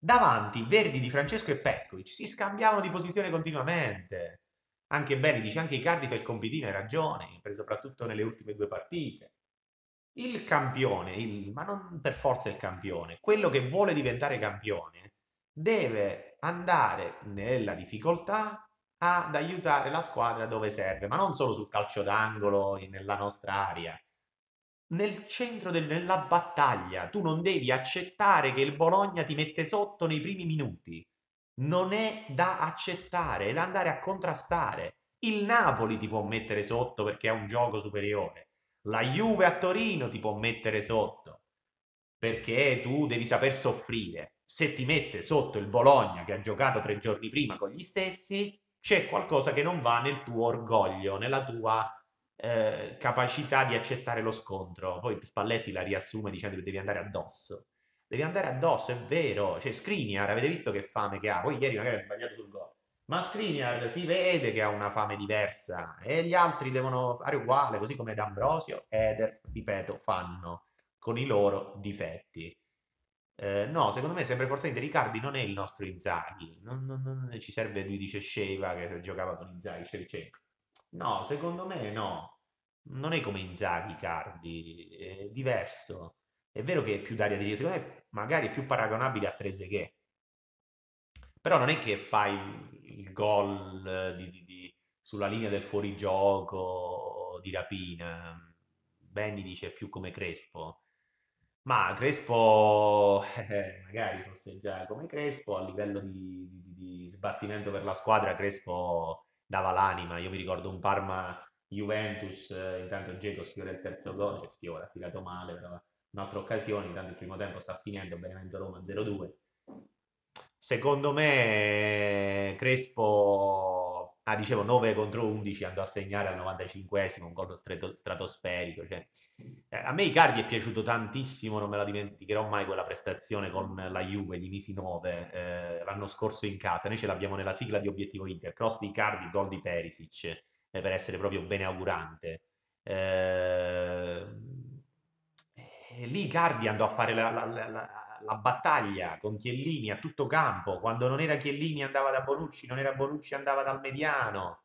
Davanti Verdi di Francesco e Petkovic si scambiavano di posizione continuamente. Anche Belli dice anche Icardi fa il compitino, hai ragione, soprattutto nelle ultime due partite. Il campione, il, ma non per forza il campione, quello che vuole diventare campione, deve andare nella difficoltà ad aiutare la squadra dove serve, ma non solo sul calcio d'angolo, nella nostra area. Nel centro della battaglia, tu non devi accettare che il Bologna ti mette sotto nei primi minuti. Non è da accettare, è da andare a contrastare. Il Napoli ti può mettere sotto perché ha un gioco superiore. La Juve a Torino ti può mettere sotto perché tu devi saper soffrire se ti mette sotto il Bologna che ha giocato tre giorni prima con gli stessi, c'è qualcosa che non va nel tuo orgoglio, nella tua eh, capacità di accettare lo scontro. Poi Spalletti la riassume dicendo che devi andare addosso. Devi andare addosso, è vero. Cioè, Skriniar, avete visto che fame che ha? Poi ieri magari ha sbagliato sul gol. Ma Skriniar si vede che ha una fame diversa e gli altri devono fare uguale, così come D'Ambrosio, Eder, ripeto, fanno con i loro difetti. Eh, no, secondo me sembra forzante. Riccardi non è il nostro Inzaghi. Non, non, non ci serve, lui dice Sceva che giocava con Inzaghi, Shevchenko. Cioè, no, secondo me no. Non è come Inzaghi, Cardi, è diverso. È vero che è più d'aria di lì, secondo me magari è più paragonabile a Trezeguet. Però non è che fai il, il gol di, di, di, sulla linea del fuorigioco di rapina. Benny dice più come Crespo ma Crespo, eh, eh, magari fosse già come Crespo, a livello di, di, di sbattimento per la squadra, Crespo dava l'anima. Io mi ricordo un Parma-Juventus, eh, intanto Geco sfiora il terzo gol, cioè sfiora, ha tirato male, però un'altra occasione, intanto il primo tempo sta finendo, Benevento Roma 0-2. Secondo me eh, Crespo ah, dicevo 9 contro 11 andò a segnare al 95esimo un gol stratosferico. Cioè, eh, a me Icardi è piaciuto tantissimo, non me la dimenticherò mai quella prestazione con la Juve, di misi 9 eh, l'anno scorso in casa. Noi ce l'abbiamo nella sigla di Obiettivo Inter, cross di Icardi, gol di Perisic, eh, per essere proprio beneaugurante. Ehm, eh, lì Icardi andò a fare la, la, la, la la battaglia con Chiellini a tutto campo, quando non era Chiellini andava da Bonucci, non era Bonucci andava dal mediano,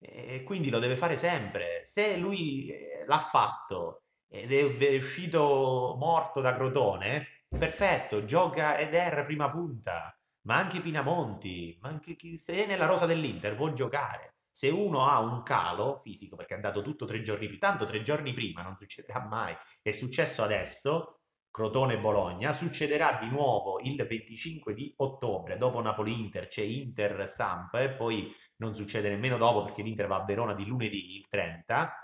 e quindi lo deve fare sempre. Se lui eh, l'ha fatto ed è uscito morto da Crotone, perfetto, gioca Eder prima punta, ma anche Pinamonti, ma anche chi, se è nella rosa dell'Inter può giocare. Se uno ha un calo fisico, perché è andato tutto tre giorni prima, tanto tre giorni prima non succederà mai, è successo adesso, Crotone e Bologna, succederà di nuovo il 25 di ottobre, dopo Napoli-Inter c'è Inter-Samp, e eh, poi non succede nemmeno dopo perché l'Inter va a Verona di lunedì, il 30,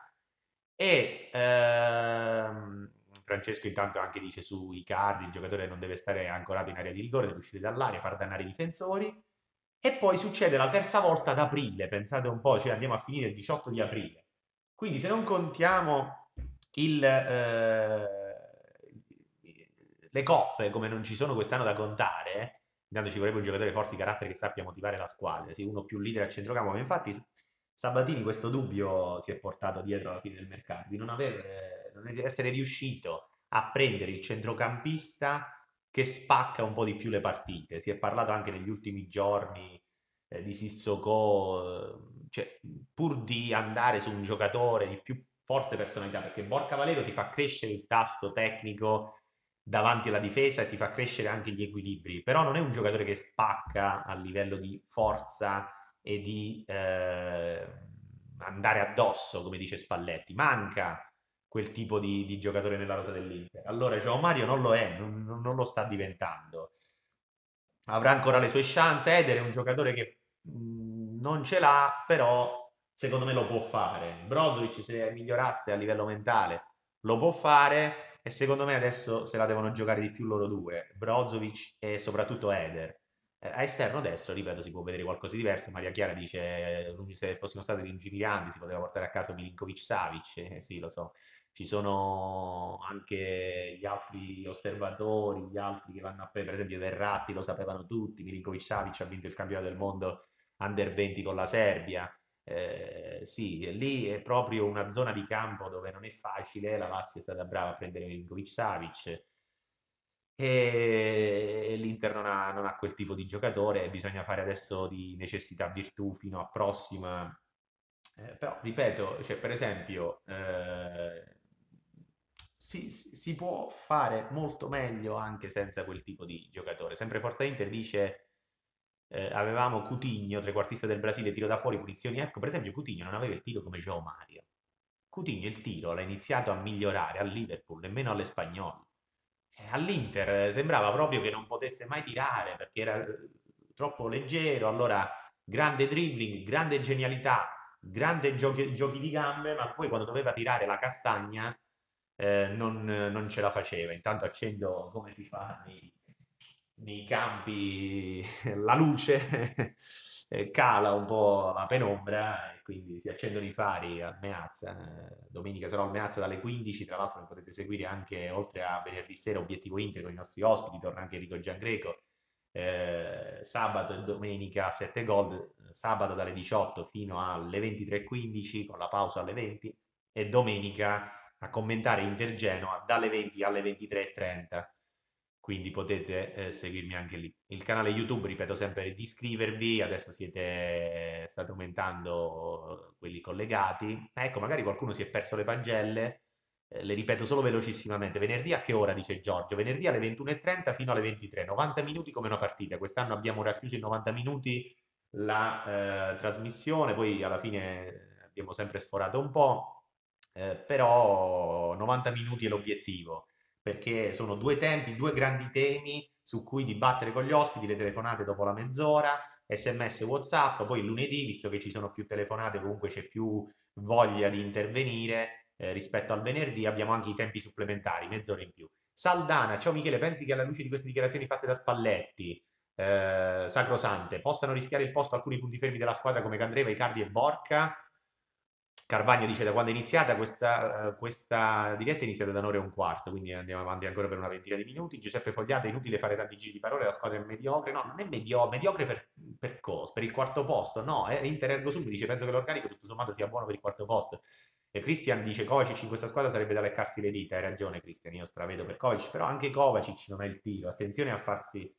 e ehm, Francesco intanto anche dice su Icardi, il giocatore non deve stare ancorato in area di rigore, deve uscire dall'aria, far dannare i difensori, e poi succede la terza volta ad aprile, pensate un po', cioè andiamo a finire il 18 di aprile, quindi se non contiamo il... Eh, le coppe, come non ci sono quest'anno da contare, intanto ci vorrebbe un giocatore forte di carattere che sappia motivare la squadra, sì, uno più leader al centrocampo, ma infatti Sabatini questo dubbio si è portato dietro alla fine del mercato, di non, aver, non essere riuscito a prendere il centrocampista che spacca un po' di più le partite. Si è parlato anche negli ultimi giorni eh, di Sissoko, eh, cioè, pur di andare su un giocatore di più forte personalità, perché Borca Valero ti fa crescere il tasso tecnico davanti alla difesa e ti fa crescere anche gli equilibri, però non è un giocatore che spacca a livello di forza e di eh, andare addosso, come dice Spalletti, manca quel tipo di, di giocatore nella rosa dell'Inter. Allora, Gio Mario non lo è, non, non, lo sta diventando. Avrà ancora le sue chance, Eder è un giocatore che mm, non ce l'ha, però secondo me lo può fare. Brozovic se migliorasse a livello mentale lo può fare e secondo me adesso se la devono giocare di più loro due, Brozovic e soprattutto Eder. Eh, a esterno destro, ripeto, si può vedere qualcosa di diverso. Maria Chiara dice: eh, se fossimo stati lungimiranti si poteva portare a casa Milinkovic Savic. Eh, sì, lo so. Ci sono anche gli altri osservatori, gli altri che vanno a per esempio Verratti lo sapevano tutti. Milinkovic Savic ha vinto il campionato del mondo under 20 con la Serbia eh, sì, lì è proprio una zona di campo dove non è facile, la Lazio è stata brava a prendere Milinkovic-Savic e l'Inter non ha, non ha, quel tipo di giocatore, bisogna fare adesso di necessità virtù fino a prossima. Eh, però, ripeto, cioè, per esempio, eh, si, si, può fare molto meglio anche senza quel tipo di giocatore. Sempre Forza Inter dice eh, avevamo Cutigno, trequartista del Brasile, tiro da fuori, punizioni. Ecco, per esempio, Cutigno non aveva il tiro come Joao Mario. Coutinho il tiro l'ha iniziato a migliorare al Liverpool, nemmeno alle spagnole. Eh, All'Inter eh, sembrava proprio che non potesse mai tirare perché era eh, troppo leggero, allora grande dribbling, grande genialità, grande giochi, giochi di gambe, ma poi quando doveva tirare la castagna eh, non, non, ce la faceva. Intanto accendo come si fa nei, nei campi la luce eh, cala un po' la penombra e quindi si accendono i fari a Meazza. Eh, domenica sarò a Meazza dalle 15, tra l'altro mi potete seguire anche oltre a venerdì sera Obiettivo Inter con i nostri ospiti, torna anche Enrico Giangreco. Eh, sabato e domenica 7 gold, sabato dalle 18 fino alle 23.15 con la pausa alle 20 e domenica a commentare Inter Genoa dalle 20 alle 23.30 quindi potete eh, seguirmi anche lì. Il canale YouTube, ripeto sempre, di iscrivervi, adesso siete, eh, state aumentando eh, quelli collegati. Ecco, magari qualcuno si è perso le pagelle, eh, le ripeto solo velocissimamente. Venerdì a che ora, dice Giorgio? Venerdì alle 21.30 fino alle 23, 90 minuti come una partita. Quest'anno abbiamo racchiuso in 90 minuti la eh, trasmissione, poi alla fine eh, abbiamo sempre sforato un po', però 90 minuti è l'obiettivo perché sono due tempi, due grandi temi su cui dibattere con gli ospiti, le telefonate dopo la mezz'ora, sms e whatsapp, poi il lunedì, visto che ci sono più telefonate, comunque c'è più voglia di intervenire eh, rispetto al venerdì, abbiamo anche i tempi supplementari, mezz'ora in più. Saldana, ciao Michele, pensi che alla luce di queste dichiarazioni fatte da Spalletti, eh, sacrosante, possano rischiare il posto alcuni punti fermi della squadra come Candreva, Icardi e Borca? Scarvagno dice da quando è iniziata questa, eh, questa, diretta è iniziata da un'ora e un quarto, quindi andiamo avanti ancora per una ventina di minuti. Giuseppe Fogliata, è inutile fare tanti giri di parole, la squadra è mediocre. No, non è medio, mediocre per, per cosa? Per il quarto posto? No, è Interergo subito, dice penso che l'organico tutto sommato sia buono per il quarto posto. E Christian dice Kovacic in questa squadra sarebbe da leccarsi le dita, hai ragione Cristian, io stravedo per Kovacic, però anche Kovacic non è il tiro, attenzione a farsi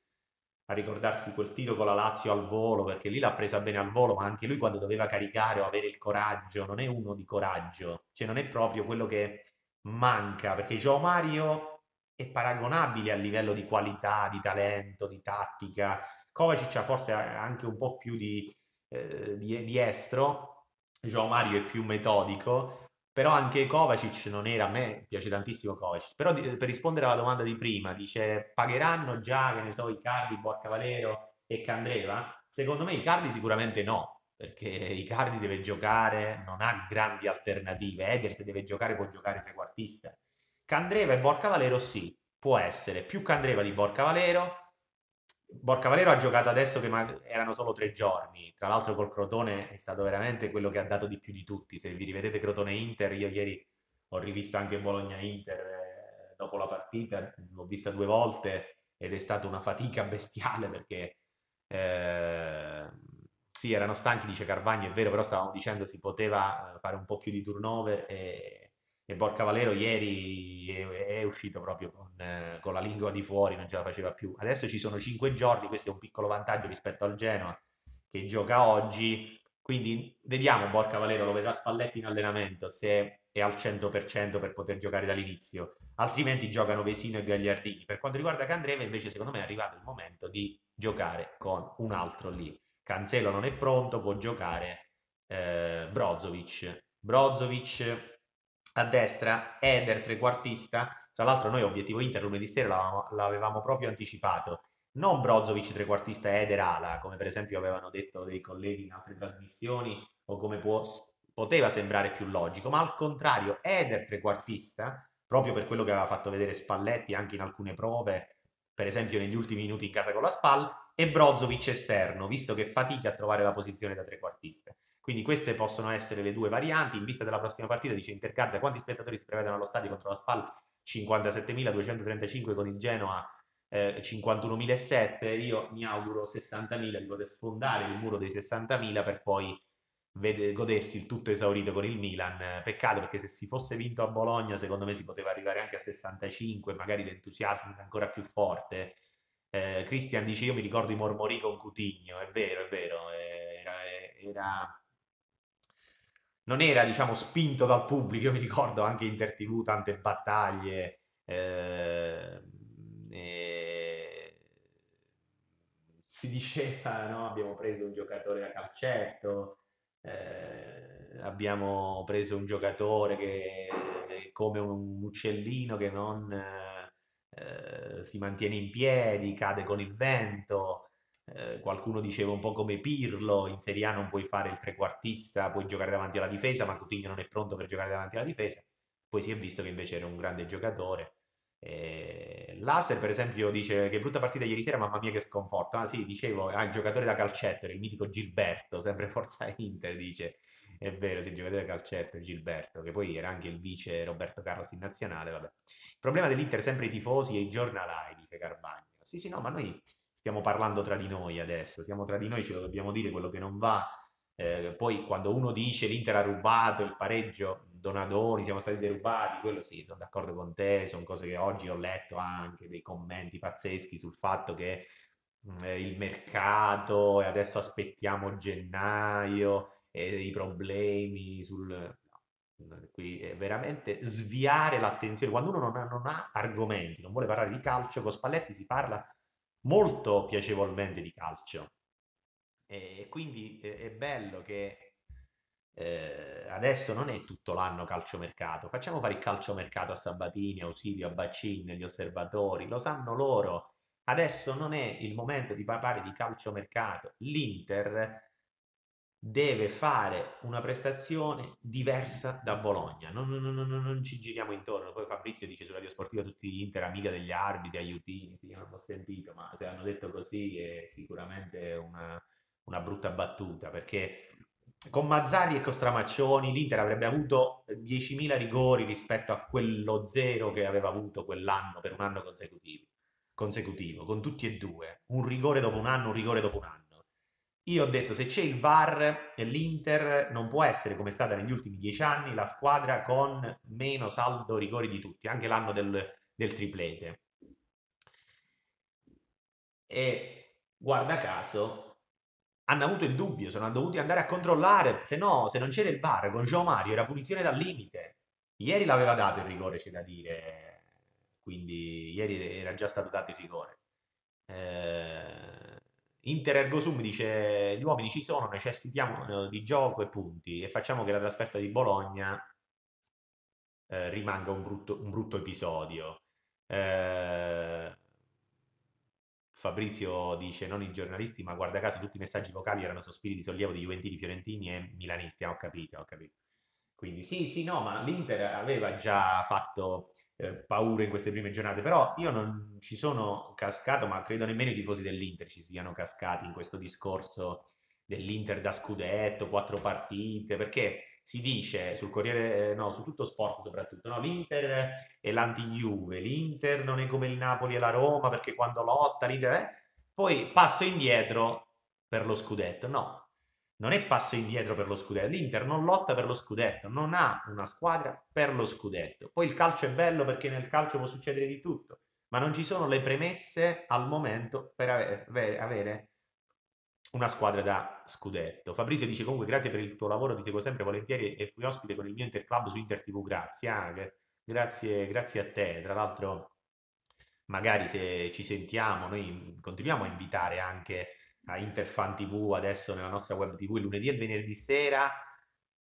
a ricordarsi quel tiro con la Lazio al volo, perché lì l'ha presa bene al volo, ma anche lui quando doveva caricare o avere il coraggio, non è uno di coraggio, cioè non è proprio quello che manca, perché Gio Mario è paragonabile a livello di qualità, di talento, di tattica, Kovacic ha forse anche un po' più di, eh, di, di estro, Gio Mario è più metodico, però anche Kovacic non era, a me piace tantissimo Kovacic, però di, per rispondere alla domanda di prima, dice pagheranno già, che ne so, Icardi, Boaccavallero e Candreva? Secondo me Icardi sicuramente no, perché Icardi deve giocare, non ha grandi alternative, Eder se deve giocare può giocare trequartista. Candreva e Borca Valero sì, può essere più Candreva di Borca Valero, Borca Valero ha giocato adesso che erano solo tre giorni, tra l'altro col Crotone è stato veramente quello che ha dato di più di tutti, se vi rivedete Crotone-Inter, io ieri ho rivisto anche Bologna-Inter eh, dopo la partita, l'ho vista due volte ed è stata una fatica bestiale perché eh, sì, erano stanchi, dice Carvagno, è vero, però stavamo dicendo si poteva eh, fare un po' più di turnover e e Borca Valero ieri è, è uscito proprio con, eh, con, la lingua di fuori, non ce la faceva più. Adesso ci sono 5 giorni, questo è un piccolo vantaggio rispetto al Genoa che gioca oggi, quindi vediamo Borca Valero, lo vedrà Spalletti in allenamento, se è al 100% per poter giocare dall'inizio, altrimenti giocano Vesino e Gagliardini. Per quanto riguarda Candreva invece secondo me è arrivato il momento di giocare con un altro lì. Cancelo non è pronto, può giocare eh, Brozovic. Brozovic a destra Eder trequartista, tra l'altro noi obiettivo Inter lunedì sera l'avevamo proprio anticipato, non Brozovic trequartista Eder ala, come per esempio avevano detto dei colleghi in altre trasmissioni o come può, poteva sembrare più logico, ma al contrario Eder trequartista, proprio per quello che aveva fatto vedere Spalletti anche in alcune prove, per esempio negli ultimi minuti in casa con la Spal, e Brozovic esterno, visto che fatica a trovare la posizione da trequartista. Quindi queste possono essere le due varianti. In vista della prossima partita, dice Intercazza, quanti spettatori si prevedono allo stadio contro la SPAL? 57.235 con il Genoa, eh, 51.007. Io mi auguro 60.000, di poter sfondare il muro dei 60.000 per poi vede- godersi il tutto esaurito con il Milan. Peccato perché se si fosse vinto a Bologna, secondo me si poteva arrivare anche a 65, magari l'entusiasmo era ancora più forte eh, Christian dice io mi ricordo i mormorì con Cutigno, è vero, è vero, era, era... non era diciamo spinto dal pubblico, io mi ricordo anche Inter TV tante battaglie, eh, eh... si diceva no? abbiamo preso un giocatore a calcetto, eh, abbiamo preso un giocatore che è come un uccellino che non eh, si mantiene in piedi, cade con il vento. Eh, qualcuno diceva un po' come Pirlo, in Serie A non puoi fare il trequartista, puoi giocare davanti alla difesa, ma Coutinho non è pronto per giocare davanti alla difesa. Poi si è visto che invece era un grande giocatore. Eh, Laser, per esempio, dice che brutta partita ieri sera, mamma mia che sconforto. Ah sì, dicevo, ah, il giocatore da calcetto, il mitico Gilberto, sempre Forza Inter, dice. È vero, sì, giocatore calcetto, Gilberto, che poi era anche il vice Roberto Carlos in nazionale, vabbè. Il problema dell'Inter è sempre i tifosi e i giornalai, dice Carbagno. Sì, sì, no, ma noi stiamo parlando tra di noi adesso, siamo tra di noi, ce lo dobbiamo dire quello che non va. Eh, poi quando uno dice l'Inter ha rubato il pareggio, Donadoni, siamo stati derubati, quello sì, sono d'accordo con te, sono cose che oggi ho letto anche, dei commenti pazzeschi sul fatto che mm, eh, il mercato e adesso aspettiamo gennaio eh, i problemi sul... Qui è veramente sviare l'attenzione. Quando uno non ha, non ha argomenti, non vuole parlare di calcio, con Spalletti si parla molto piacevolmente di calcio. E quindi è bello che eh, adesso non è tutto l'anno calciomercato. Facciamo fare il calciomercato a Sabatini, Ausilio, a Baccin, gli osservatori, lo sanno loro. Adesso non è il momento di parlare di calciomercato. L'Inter deve fare una prestazione diversa da Bologna. Non, non, non, non, ci giriamo intorno. Poi Fabrizio dice su Radio Sportiva tutti Inter, amica degli arbitri, aiutini. Sì, non l'ho sentito, ma se hanno detto così è sicuramente una, una brutta battuta perché con Mazzari e con Stramaccioni l'Inter avrebbe avuto 10.000 rigori rispetto a quello zero che aveva avuto quell'anno per un anno consecutivo, consecutivo con tutti e due, un rigore dopo un anno, un rigore dopo un anno io ho detto, se c'è il VAR, l'Inter non può essere, come è stata negli ultimi dieci anni, la squadra con meno saldo rigori di tutti, anche l'anno del, del triplete. E guarda caso, hanno avuto il dubbio, sono dovuti andare a controllare, se no, se non c'era il VAR con Gio Mario, era punizione dal limite. Ieri l'aveva dato il rigore, c'è da dire, quindi ieri era già stato dato il rigore. Eh Inter Ergo Sum dice gli uomini ci sono, necessitiamo eh, di gioco e punti e facciamo che la trasferta di Bologna eh, rimanga un brutto, un brutto episodio. Eh, Fabrizio dice non i giornalisti, ma guarda caso tutti i messaggi vocali erano sospiri di sollievo di Juventini, Fiorentini e Milanisti. Ah, ho capito, ho capito. Quindi sì, sì, no, ma l'Inter aveva già fatto eh, paura in queste prime giornate, però io non ci sono cascato, ma credo nemmeno i tifosi dell'Inter ci siano cascati in questo discorso dell'Inter da scudetto, quattro partite, perché si dice sul Corriere, eh, no, su tutto sport soprattutto, no? l'Inter è l'anti-Juve, l'Inter non è come il Napoli e la Roma perché quando lotta l'Inter... Eh? Poi passo indietro per lo scudetto, no, non è passo indietro per lo scudetto. L'Inter non lotta per lo scudetto, non ha una squadra per lo scudetto. Poi il calcio è bello perché nel calcio può succedere di tutto, ma non ci sono le premesse al momento per avere una squadra da scudetto. Fabrizio dice comunque grazie per il tuo lavoro, ti seguo sempre volentieri e qui ospite con il mio Interclub su Inter TV, grazie. Ah, grazie, grazie a te. Tra l'altro magari se ci sentiamo noi continuiamo a invitare anche a Interfan TV, adesso nella nostra web TV, lunedì e venerdì sera,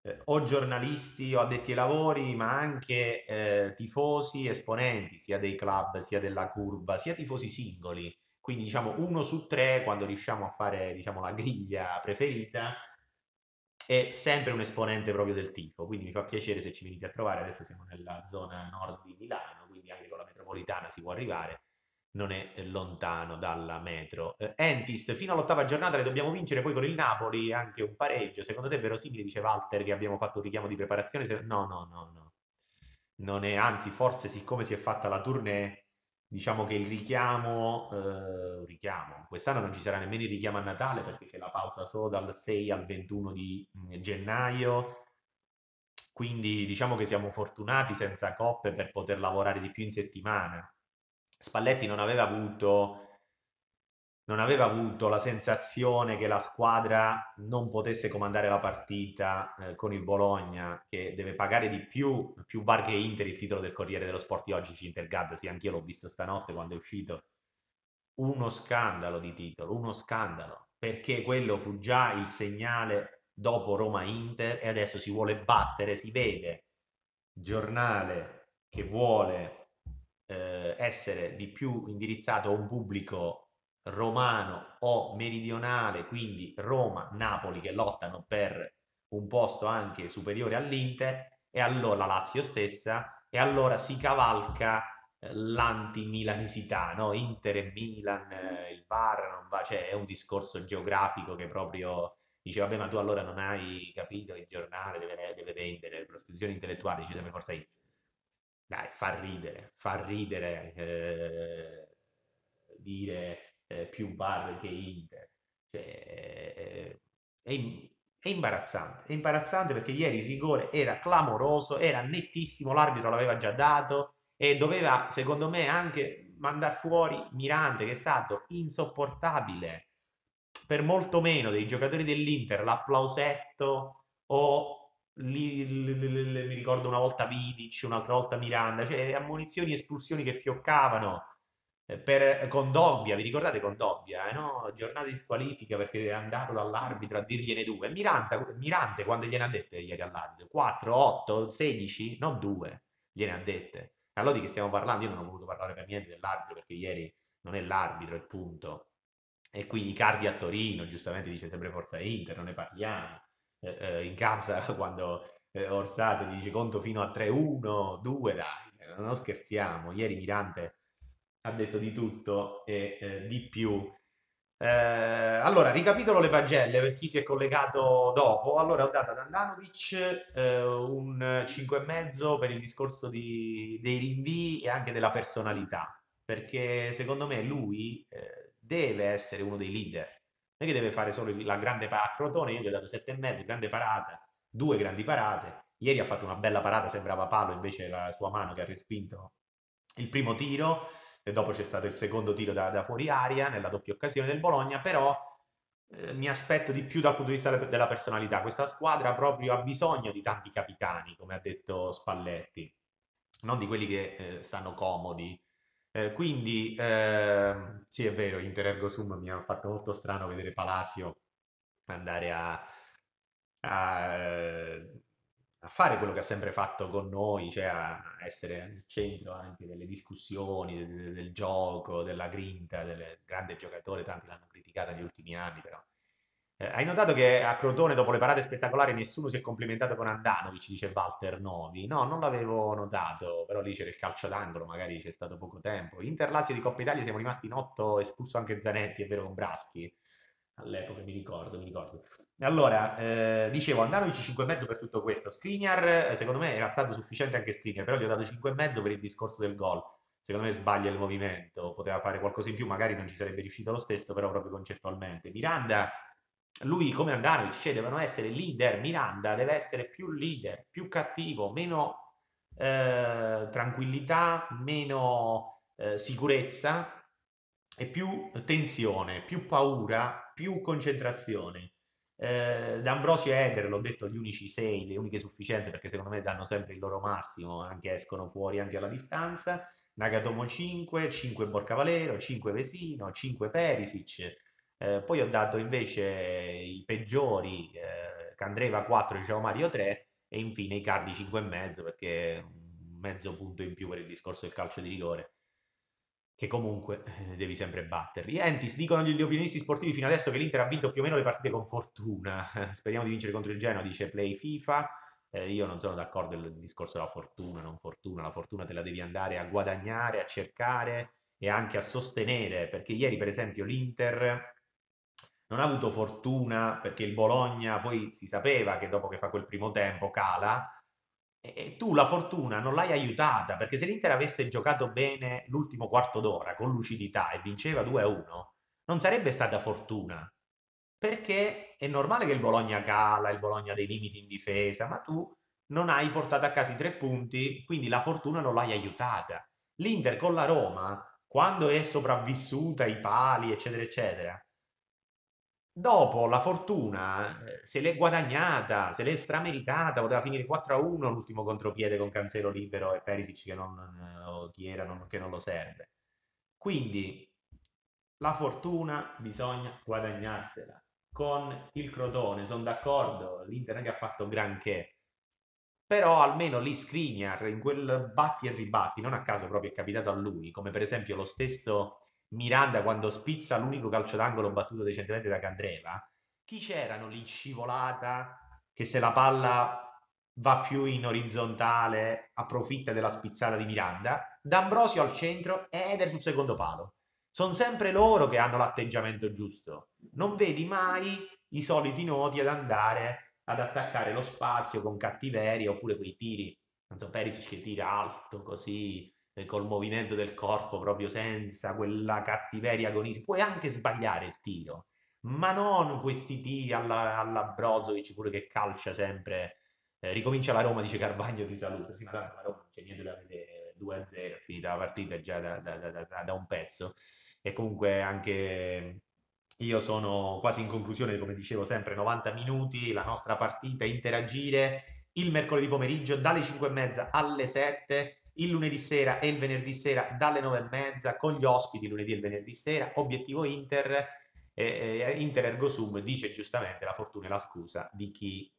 eh, o giornalisti o addetti ai lavori, ma anche eh, tifosi esponenti sia dei club, sia della curva, sia tifosi singoli. Quindi diciamo uno su tre quando riusciamo a fare diciamo, la griglia preferita è sempre un esponente proprio del tipo. Quindi mi fa piacere se ci venite a trovare. Adesso siamo nella zona nord di Milano, quindi anche con la metropolitana si può arrivare non è lontano dalla metro. Eh, Entis, fino all'ottava giornata le dobbiamo vincere, poi con il Napoli anche un pareggio. Secondo te è verosimile, dice Walter, che abbiamo fatto un richiamo di preparazione? Se... No, no, no, no. Non è, anzi, forse siccome si è fatta la tournée, diciamo che il richiamo, eh, richiamo, quest'anno non ci sarà nemmeno il richiamo a Natale perché c'è la pausa solo dal 6 al 21 di mm, gennaio. Quindi diciamo che siamo fortunati senza coppe per poter lavorare di più in settimana Spalletti non aveva avuto non aveva avuto la sensazione che la squadra non potesse comandare la partita eh, con il Bologna, che deve pagare di più, più VAR che Inter, il titolo del Corriere dello Sport di oggi, Inter Gazza, sì, anch'io l'ho visto stanotte quando è uscito. Uno scandalo di titolo, uno scandalo, perché quello fu già il segnale dopo Roma-Inter e adesso si vuole battere, si vede, giornale che vuole eh, essere di più indirizzato a un pubblico romano o meridionale, quindi Roma, Napoli che lottano per un posto anche superiore all'Inter e allora la Lazio stessa e allora si cavalca eh, l'anti-milanesità, no? Inter e Milan, eh, il Bar non va, cioè è un discorso geografico che proprio dice vabbè ma tu allora non hai capito che il giornale deve, deve vendere prostituzione intellettuale, dice sempre forza Inter dai, fa ridere, fa ridere eh, dire eh, più bar che Inter. Cioè, eh, è, è imbarazzante, è imbarazzante perché ieri il rigore era clamoroso, era nettissimo, l'arbitro l'aveva già dato e doveva, secondo me, anche mandare fuori Mirante che è stato insopportabile per molto meno dei giocatori dell'Inter l'applausetto o Lì, l, l, l, mi ricordo una volta Vidic, un'altra volta Miranda, cioè ammunizioni e espulsioni che fioccavano eh, per Dobbia. vi ricordate Condobbia, eh, no? Giornata di squalifica perché è andato dall'arbitro a dirgliene due. Miranda, Mirante quando gliene ha dette ieri all'arbitro? 4, 8, 16, No, 2, gliene ha dette. Allora di che stiamo parlando? Io non ho voluto parlare per niente dell'arbitro perché ieri non è l'arbitro, il punto. E quindi Cardi a Torino, giustamente dice sempre Forza Inter, non ne parliamo. Eh, eh, in casa quando eh, Orsato gli dice conto fino a 3, 1, 2, dai, eh, non scherziamo. Ieri Mirante ha detto di tutto e eh, di più. Eh, allora, ricapitolo le pagelle per chi si è collegato dopo. Allora, ho dato ad Andanovic eh, un 5,5 per il discorso di, dei rinvii e anche della personalità, perché secondo me lui eh, deve essere uno dei leader non è che deve fare solo la grande parata. A Crotone io gli ho dato sette e mezzo, grande parata, due grandi parate. Ieri ha fatto una bella parata, sembrava palo, invece la sua mano che ha respinto il primo tiro. E dopo c'è stato il secondo tiro da, da fuori aria nella doppia occasione del Bologna, però eh, mi aspetto di più dal punto di vista della personalità. Questa squadra proprio ha bisogno di tanti capitani, come ha detto Spalletti, non di quelli che eh, stanno comodi, eh, quindi, eh, sì, è vero, Inter Ergo Sum mi ha fatto molto strano vedere Palacio andare a, a, a, fare quello che ha sempre fatto con noi, cioè a essere al centro anche delle discussioni, del, del gioco, della grinta, del grande giocatore, tanti l'hanno criticata negli ultimi anni, però eh, hai notato che a Crotone dopo le parate spettacolari nessuno si è complimentato con Andanovic, dice Walter Novi. No, non l'avevo notato, però lì c'era il calcio d'angolo, magari c'è stato poco tempo. Inter-Lazio di Coppa Italia siamo rimasti in otto, espulso anche Zanetti, è vero, con Braschi. All'epoca mi ricordo, mi ricordo. Allora, eh, dicevo, Andanovic 5,5 per tutto questo. Skriniar, eh, secondo me era stato sufficiente anche Skriniar, però gli ho dato e mezzo per il discorso del gol secondo me sbaglia il movimento, poteva fare qualcosa in più, magari non ci sarebbe riuscito lo stesso, però proprio concettualmente. Miranda lui come Andanovic, cioè devono essere leader, Miranda deve essere più leader, più cattivo, meno eh, tranquillità, meno eh, sicurezza e più tensione, più paura, più concentrazione. Eh, D'Ambrosio e Eder, l'ho detto, gli unici sei, le uniche sufficienze perché secondo me danno sempre il loro massimo, anche escono fuori anche alla distanza. Nagatomo 5, 5 Borcavalero, 5 Vesino, 5 Perisic, eh, poi ho dato invece i peggiori, eh, Candreva 4 e Gio Mario 3 e infine i Cardi 5,5 perché mezzo punto in più per il discorso del calcio di rigore che comunque eh, devi sempre batterli. Entis dicono gli opinionisti sportivi fino adesso che l'Inter ha vinto più o meno le partite con fortuna. Speriamo di vincere contro il Genoa, dice Play FIFA. Eh, io non sono d'accordo sul discorso della fortuna, non fortuna, la fortuna te la devi andare a guadagnare, a cercare e anche a sostenere, perché ieri per esempio l'Inter non ha avuto fortuna perché il Bologna poi si sapeva che dopo che fa quel primo tempo cala e tu la fortuna non l'hai aiutata perché se l'Inter avesse giocato bene l'ultimo quarto d'ora con lucidità e vinceva 2-1 non sarebbe stata fortuna perché è normale che il Bologna cala, il Bologna ha dei limiti in difesa, ma tu non hai portato a casa i tre punti, quindi la fortuna non l'hai aiutata. L'Inter con la Roma, quando è sopravvissuta ai pali, eccetera, eccetera, Dopo la fortuna eh, se l'è guadagnata, se l'è strameritata, poteva finire 4-1 l'ultimo contropiede con Cancelo libero e Perisic che non, eh, chi era, non, che non lo serve. Quindi la fortuna bisogna guadagnarsela. Con il Crotone sono d'accordo, l'Inter che ha fatto granché, però almeno lì Skriniar in quel batti e ribatti, non a caso proprio è capitato a lui, come per esempio lo stesso Miranda quando spizza l'unico calcio d'angolo battuto decentemente da Candreva, chi c'erano lì scivolata che se la palla va più in orizzontale approfitta della spizzata di Miranda, D'Ambrosio al centro e Eder sul secondo palo. Sono sempre loro che hanno l'atteggiamento giusto. Non vedi mai i soliti noti ad andare ad attaccare lo spazio con cattiveria oppure quei tiri, non so, Perisic che tira alto così, eh, col movimento del corpo, proprio senza quella cattiveria agonistica. Puoi anche sbagliare il tiro, ma non questi tiri alla, alla Brozovic pure che calcia sempre. Eh, ricomincia la Roma, dice Carbagno, ti saluto. Sì, ma tanto la Roma non c'è cioè, niente da vedere. 2-0, finita la partita già da, da, da, da, un pezzo. E comunque anche io sono quasi in conclusione, come dicevo sempre, 90 minuti, la nostra partita, interagire il mercoledì pomeriggio dalle 5 e mezza alle 7 il lunedì sera e il venerdì sera dalle nove e mezza con gli ospiti lunedì e venerdì sera, obiettivo Inter, eh, eh, Inter Ergo Sum dice giustamente la fortuna è la scusa di chi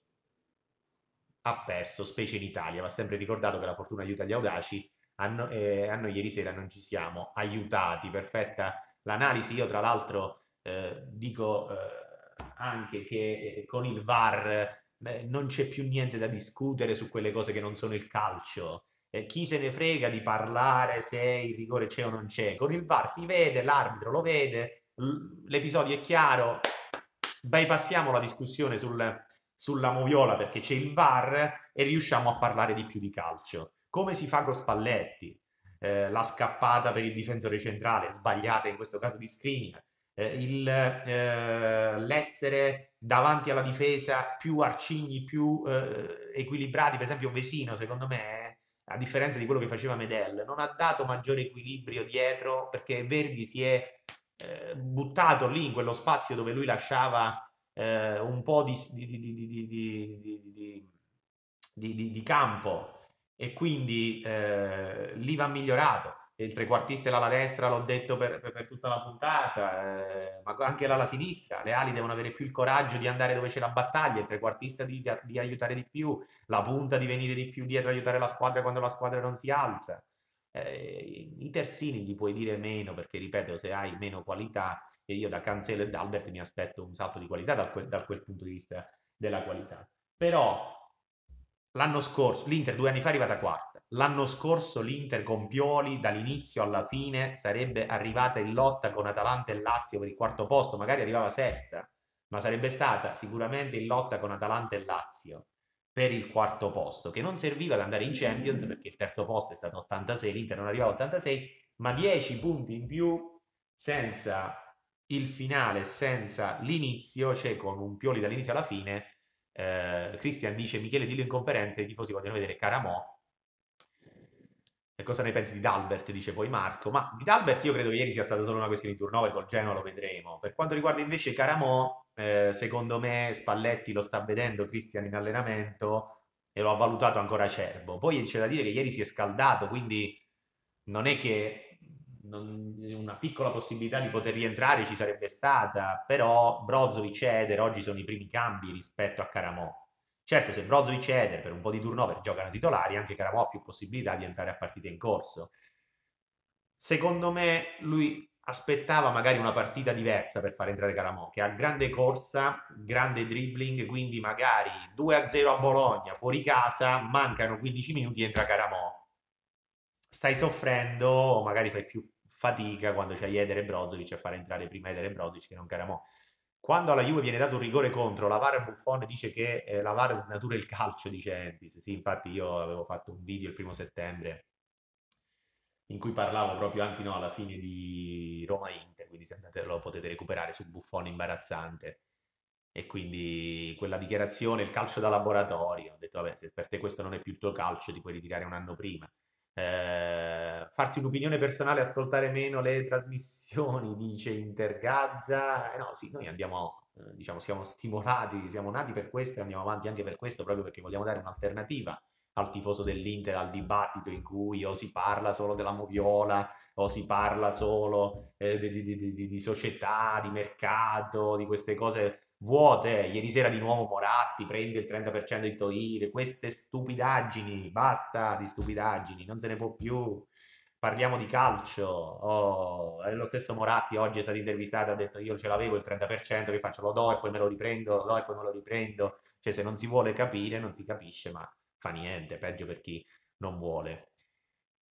ha perso, specie in Italia, va sempre ricordato che la fortuna aiuta gli audaci, a, no, eh, a noi ieri sera non ci siamo aiutati, perfetta l'analisi, io tra l'altro eh, dico eh, anche che eh, con il VAR non c'è più niente da discutere su quelle cose che non sono il calcio, eh, chi se ne frega di parlare se il rigore c'è o non c'è, con il VAR si vede, l'arbitro lo vede, l'episodio è chiaro, bypassiamo la discussione sul, sulla moviola perché c'è il VAR e riusciamo a parlare di più di calcio. Come si fa con Spalletti? Eh, la scappata per il difensore centrale, sbagliata in questo caso di screening. eh, il, eh, l'essere davanti alla difesa più arcigni, più eh, equilibrati, per esempio Vesino secondo me è, a differenza di quello che faceva Medel, non ha dato maggiore equilibrio dietro perché Verdi si è eh, buttato lì in quello spazio dove lui lasciava eh, un po' di, di, di, di campo e quindi eh, lì va migliorato il trequartista e l'ala destra, l'ho detto per, per, per tutta la puntata, eh, ma anche l'ala sinistra, le ali devono avere più il coraggio di andare dove c'è la battaglia, il trequartista di, di, di, aiutare di più, la punta di venire di più dietro, aiutare la squadra quando la squadra non si alza. Eh, I terzini gli puoi dire meno perché, ripeto, se hai meno qualità, e io da Cancelo e d'Albert mi aspetto un salto di qualità da quel, da quel punto di vista della qualità. Però l'anno scorso, l'Inter due anni fa è arrivata quarta L'anno scorso l'Inter con Pioli dall'inizio alla fine sarebbe arrivata in lotta con Atalanta e Lazio per il quarto posto, magari arrivava sesta, ma sarebbe stata sicuramente in lotta con Atalanta e Lazio per il quarto posto, che non serviva ad andare in Champions perché il terzo posto è stato 86, l'Inter non arrivava a 86, ma 10 punti in più senza il finale, senza l'inizio, cioè con un Pioli dall'inizio alla fine. Eh, Christian dice Michele dillo in conferenza i tifosi vogliono vedere Caramò cosa ne pensi di Dalbert? Dice poi Marco. Ma di Dalbert io credo che ieri sia stata solo una questione di turnover, col Genoa lo vedremo. Per quanto riguarda invece Caramò, eh, secondo me Spalletti lo sta vedendo Cristian in allenamento e lo ha valutato ancora acerbo. Poi c'è da dire che ieri si è scaldato, quindi non è che non, una piccola possibilità di poter rientrare ci sarebbe stata, però Brozovic e Eder oggi sono i primi cambi rispetto a Caramò Certo, se Brozovic e Eder per un po' di turnover giocano titolari, anche Caramò ha più possibilità di entrare a partite in corso. Secondo me lui aspettava magari una partita diversa per far entrare Caramò, che ha grande corsa, grande dribbling, quindi magari 2-0 a Bologna, fuori casa, mancano 15 minuti, entra Caramò. Stai soffrendo, magari fai più fatica quando c'è Eder e Brozovic a far entrare prima Eder e Brozovic che non Caramò quando alla Juve viene dato un rigore contro, la VAR Buffon dice che eh, la VAR snatura il calcio, dice Entis. Sì, infatti io avevo fatto un video il primo settembre in cui parlavo proprio, anzi no, alla fine di Roma-Inter, quindi se andate lo potete recuperare su Buffon imbarazzante. E quindi quella dichiarazione, il calcio da laboratorio, ho detto vabbè, se per te questo non è più il tuo calcio ti puoi ritirare un anno prima eh, farsi un'opinione personale, ascoltare meno le trasmissioni, dice Intergazza. Eh no, sì, noi andiamo, eh, diciamo, siamo stimolati, siamo nati per questo e andiamo avanti anche per questo, proprio perché vogliamo dare un'alternativa al tifoso dell'Inter, al dibattito in cui o si parla solo della moviola, o si parla solo eh, di, di, di, di società, di mercato, di queste cose vuote, eh, ieri sera di nuovo Moratti prende il 30% di Toire, queste stupidaggini, basta di stupidaggini, non se ne può più. Parliamo di calcio. Oh, lo stesso Moratti oggi è stato intervistato, ha detto io ce l'avevo il 30%, che faccio lo do e poi me lo riprendo, lo do e poi me lo riprendo. Cioè se non si vuole capire non si capisce, ma fa niente, peggio per chi non vuole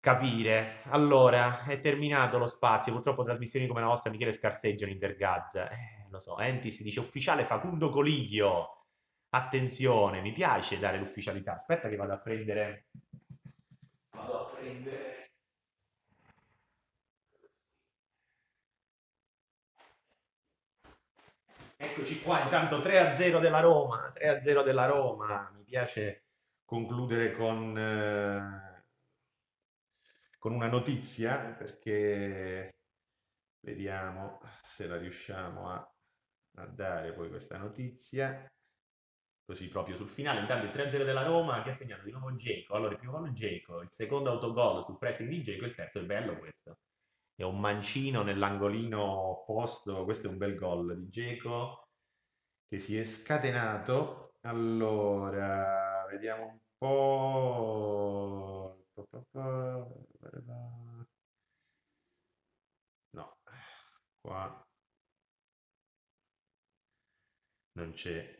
capire. Allora, è terminato lo spazio. Purtroppo trasmissioni come la nostra, Michele, scarseggiano in Vergazza. Eh, lo so, Entis dice ufficiale Facundo Colighio, attenzione, mi piace dare l'ufficialità, aspetta che vado a prendere, vado a prendere, Eccoci qua, intanto 3-0 della Roma, 3-0 della Roma, mi piace concludere con, eh, con, una notizia perché vediamo se la riusciamo a a dare poi questa notizia, così proprio sul finale, intanto il 3-0 della Roma che ha segnato di nuovo Geco, allora il primo gol Geco, il secondo autogol sul pressing di Geco, il terzo è bello questo, è un mancino nell'angolino opposto, questo è un bel gol di Geco che si è scatenato, allora vediamo un po'... No, qua non c'è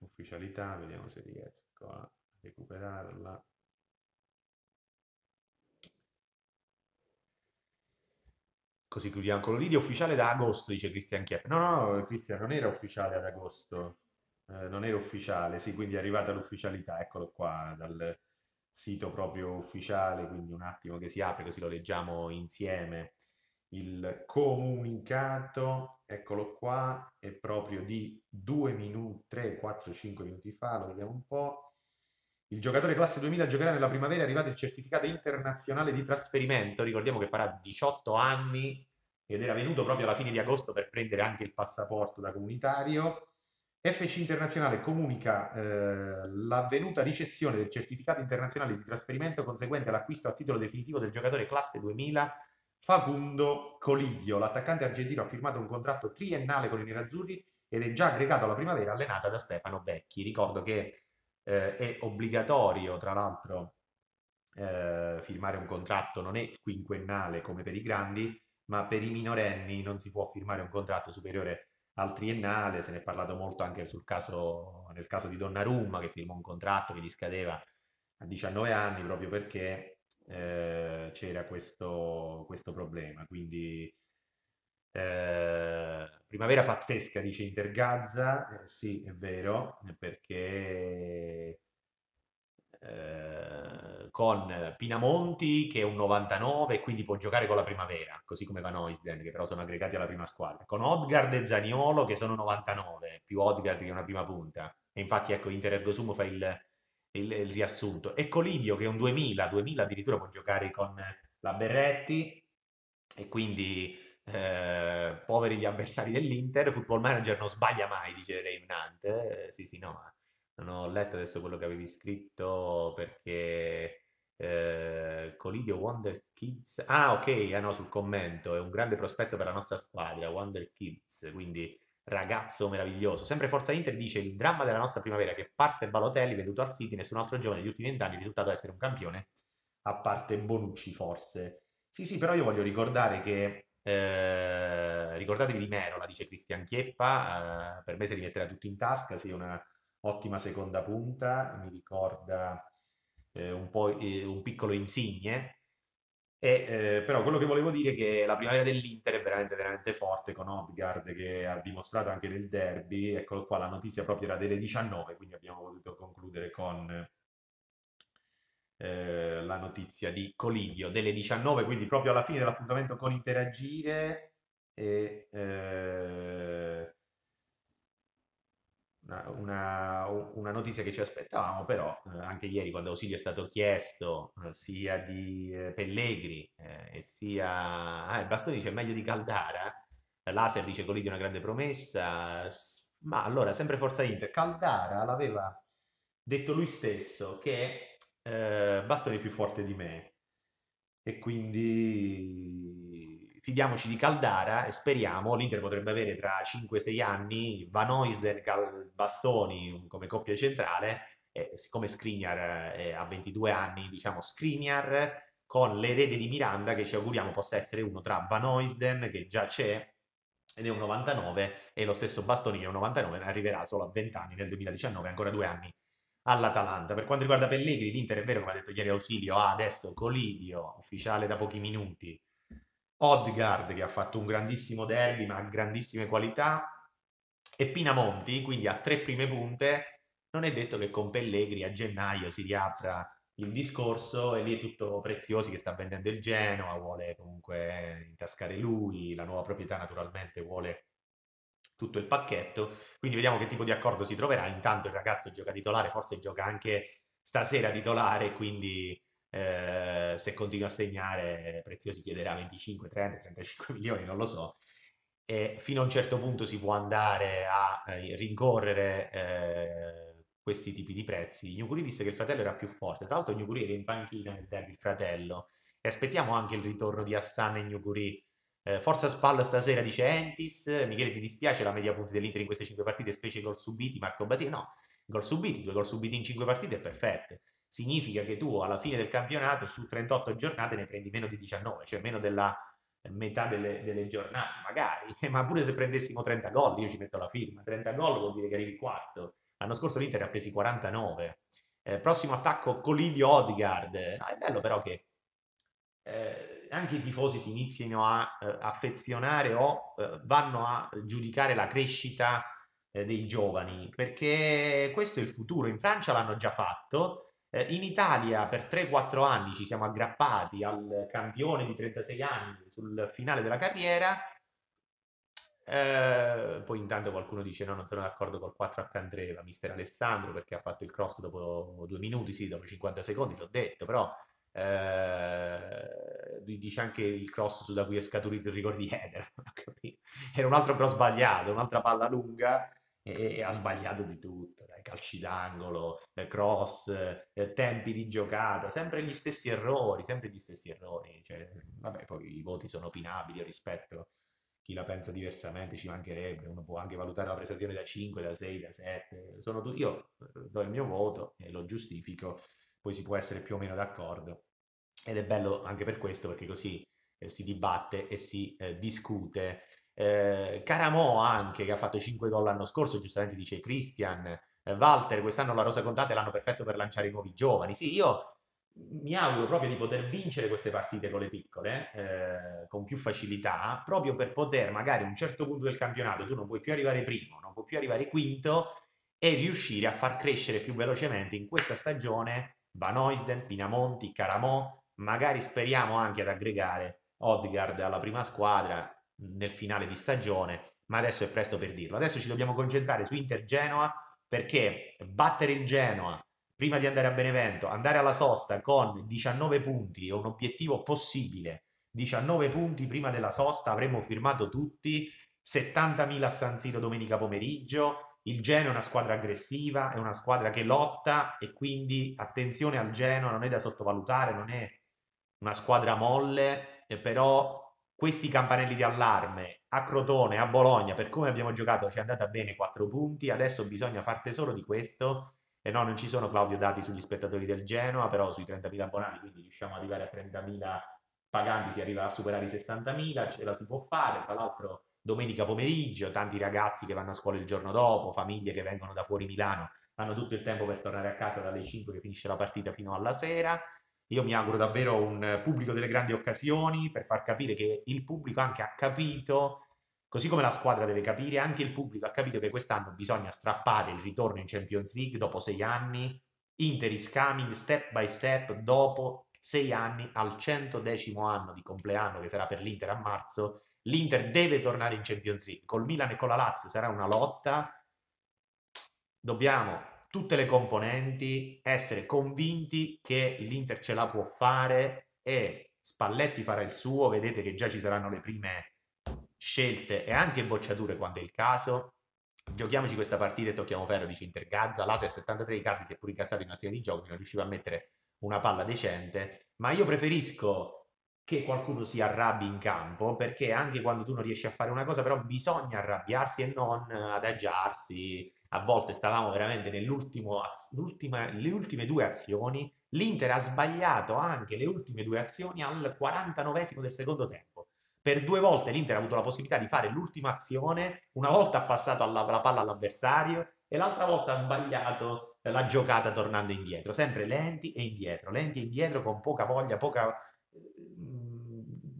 ufficialità, vediamo se riesco a recuperarla. Così chiudiamo con l'idea ufficiale da agosto, dice Cristian Chiep. No, no, no, Cristian non era ufficiale ad agosto, eh, non era ufficiale, sì, quindi è arrivata l'ufficialità, eccolo qua, dal sito proprio ufficiale, quindi un attimo che si apre così lo leggiamo insieme il comunicato, eccolo qua, è proprio di 2 minuti, 3, 4, 5 minuti fa, lo vediamo un po'. Il giocatore classe 2000 giocherà nella primavera, è arrivato il certificato internazionale di trasferimento, ricordiamo che farà 18 anni ed era venuto proprio alla fine di agosto per prendere anche il passaporto da comunitario. FC Internazionale comunica eh, l'avvenuta ricezione del certificato internazionale di trasferimento conseguente all'acquisto a titolo definitivo del giocatore classe 2000 Facundo Colidio, l'attaccante argentino ha firmato un contratto triennale con i nerazzurri ed è già aggregato alla primavera allenata da Stefano Vecchi. Ricordo che eh, è obbligatorio, tra l'altro, eh, firmare un contratto, non è quinquennale come per i grandi, ma per i minorenni non si può firmare un contratto superiore al triennale, se ne è parlato molto anche caso, nel caso di Donnarumma che firmò un contratto che gli scadeva a 19 anni proprio perché eh, c'era questo, questo, problema. Quindi eh, primavera pazzesca, dice Intergazza, eh, sì è vero, eh, perché eh, con Pinamonti che è un 99 e quindi può giocare con la primavera, così come Van Oisden che però sono aggregati alla prima squadra, con Odgard e Zaniolo che sono 99, più Odgard che una prima punta. E infatti ecco Inter Ergo Sumo fa il il, il riassunto. E Colidio che è un 2000, 2000 addirittura può giocare con la Berretti e quindi eh, poveri gli avversari dell'Inter, Football Manager non sbaglia mai, dice Reimnant. Eh, sì, sì, no, ma non ho letto adesso quello che avevi scritto perché... Eh, Colidio Wonder Kids. Ah, ok, ah no, sul commento. È un grande prospetto per la nostra squadra, Wonder Kids. Quindi ragazzo meraviglioso. Sempre Forza Inter dice il dramma della nostra primavera che parte Balotelli veduto al City, nessun altro giovane degli ultimi vent'anni, è risultato essere un campione, a parte Bonucci forse. Sì, sì, però io voglio ricordare che, eh, ricordatevi di Mero, la dice Cristian Chieppa, eh, per me se li metterà tutti in tasca, sì, una ottima seconda punta, mi ricorda eh, un po' eh, un piccolo insigne, e, eh, però quello che volevo dire è che la primavera dell'Inter è veramente, veramente forte con Odgard che ha dimostrato anche nel derby. Eccolo qua, la notizia proprio era delle 19, quindi abbiamo voluto concludere con eh, la notizia di Colidio delle 19, quindi proprio alla fine dell'appuntamento con Interagire. E, eh, una, una, una, notizia che ci aspettavamo, però eh, anche ieri quando Ausilio è stato chiesto eh, sia di eh, Pellegri eh, e sia... Ah, Bastoni dice meglio di Caldara, eh, Laser dice Colidi è una grande promessa, S- ma allora sempre Forza Inter, Caldara l'aveva detto lui stesso che eh, Bastoni è più forte di me e quindi fidiamoci di Caldara e speriamo, l'Inter potrebbe avere tra 5-6 anni Van Oisden, Cal- Bastoni come coppia centrale, e siccome Skriniar ha eh, 22 anni, diciamo Skriniar con l'erede di Miranda che ci auguriamo possa essere uno tra Van Oisden, che già c'è, ed è un 99, e lo stesso Bastoni che è un 99, arriverà solo a 20 anni nel 2019, ancora due anni all'Atalanta. Per quanto riguarda Pellegrini, l'Inter è vero, come ha detto ieri Ausilio, ha adesso Colidio, ufficiale da pochi minuti, Odgard che ha fatto un grandissimo derby ma ha grandissime qualità e Pinamonti, quindi a tre prime punte, non è detto che con Pellegri a gennaio si riapra il discorso e lì è tutto Preziosi che sta vendendo il Genoa, vuole comunque intascare lui, la nuova proprietà naturalmente vuole tutto il pacchetto, quindi vediamo che tipo di accordo si troverà, intanto il ragazzo gioca titolare, forse gioca anche stasera titolare, quindi eh, se continua a segnare Preziosi chiederà 25, 30, 35 milioni, non lo so. E fino a un certo punto si può andare a eh, rincorrere eh, questi tipi di prezzi. Gnuguri disse che il fratello era più forte, tra l'altro Gnuguri era in panchina nel derby il fratello e aspettiamo anche il ritorno di Hassan e Gnuguri. Eh, forza spalla stasera dice Entis, Michele mi dispiace la media punti dell'Inter in queste 5 partite, specie i gol subiti, Marco Basile no, gol subiti, due gol subiti in 5 partite è perfetto significa che tu alla fine del campionato su 38 giornate ne prendi meno di 19, cioè meno della metà delle, delle giornate, magari, ma pure se prendessimo 30 gol, io ci metto la firma, 30 gol vuol dire che arrivi quarto, l'anno scorso l'Inter ha presi 49, eh, prossimo attacco Colidio Odgard, no, è bello però che eh, anche i tifosi si inizino a eh, affezionare o eh, vanno a giudicare la crescita eh, dei giovani, perché questo è il futuro, in Francia l'hanno già fatto, eh, in Italia per 3-4 anni ci siamo aggrappati al campione di 36 anni sul finale della carriera. Eh, poi intanto qualcuno dice no, non sono d'accordo col 4 a Candreva, mister Alessandro, perché ha fatto il cross dopo due minuti, sì, dopo 50 secondi, l'ho detto, però eh, dice anche il cross da cui è scaturito il rigore di Eder, era un altro cross sbagliato, un'altra palla lunga e, ha sbagliato di tutto, dai calci d'angolo, eh, cross, eh, tempi di giocata, sempre gli stessi errori, sempre gli stessi errori. Cioè, vabbè, poi i voti sono opinabili, io rispetto chi la pensa diversamente, ci mancherebbe, uno può anche valutare la prestazione da 5, da 6, da 7, tu- io eh, do il mio voto e lo giustifico, poi si può essere più o meno d'accordo. Ed è bello anche per questo, perché così eh, si dibatte e si eh, discute eh, Caramo anche che ha fatto 5 gol l'anno scorso, giustamente dice Christian, eh, Walter, quest'anno la Rosa contata è l'anno perfetto per lanciare i nuovi giovani. Sì, io mi auguro proprio di poter vincere queste partite con le piccole eh, con più facilità, proprio per poter magari a un certo punto del campionato tu non puoi più arrivare primo, non puoi più arrivare quinto e riuscire a far crescere più velocemente in questa stagione Van Oisden, Pinamonti, Caramò, magari speriamo anche ad aggregare Odgard alla prima squadra nel finale di stagione, ma adesso è presto per dirlo. Adesso ci dobbiamo concentrare su Inter-Genoa perché battere il Genoa prima di andare a Benevento, andare alla sosta con 19 punti è un obiettivo possibile. 19 punti prima della sosta avremmo firmato tutti, 70.000 a San Siro domenica pomeriggio. Il Genoa è una squadra aggressiva, è una squadra che lotta e quindi attenzione al Genoa, non è da sottovalutare, non è una squadra molle, però questi campanelli di allarme a Crotone, a Bologna, per come abbiamo giocato ci è andata bene 4 punti, adesso bisogna far tesoro di questo. E no, non ci sono Claudio dati sugli spettatori del Genoa, però sui 30.000 abbonati, quindi riusciamo ad arrivare a 30.000 paganti, si arriva a superare i 60.000, ce la si può fare, tra l'altro domenica pomeriggio, tanti ragazzi che vanno a scuola il giorno dopo, famiglie che vengono da fuori Milano, hanno tutto il tempo per tornare a casa dalle 5 che finisce la partita fino alla sera io mi auguro davvero un pubblico delle grandi occasioni per far capire che il pubblico anche ha capito, così come la squadra deve capire, anche il pubblico ha capito che quest'anno bisogna strappare il ritorno in Champions League dopo sei anni, Inter is coming step by step dopo sei anni al centodecimo anno di compleanno che sarà per l'Inter a marzo, l'Inter deve tornare in Champions League, col Milan e con la Lazio sarà una lotta, dobbiamo tutte le componenti, essere convinti che l'Inter ce la può fare e Spalletti farà il suo, vedete che già ci saranno le prime scelte e anche bocciature quando è il caso. Giochiamoci questa partita e tocchiamo ferro, dice Inter Gazza. Laser 73 di Cardi si è pure incazzato in un'azione di gioco, non riusciva a mettere una palla decente, ma io preferisco che qualcuno si arrabbi in campo, perché anche quando tu non riesci a fare una cosa, però bisogna arrabbiarsi e non adagiarsi. A volte stavamo veramente nelle ultime due azioni, l'Inter ha sbagliato anche le ultime due azioni al 49 del secondo tempo. Per due volte l'Inter ha avuto la possibilità di fare l'ultima azione, una volta ha passato alla, la palla all'avversario e l'altra volta ha sbagliato la giocata tornando indietro, sempre lenti e indietro, lenti e indietro con poca voglia, poca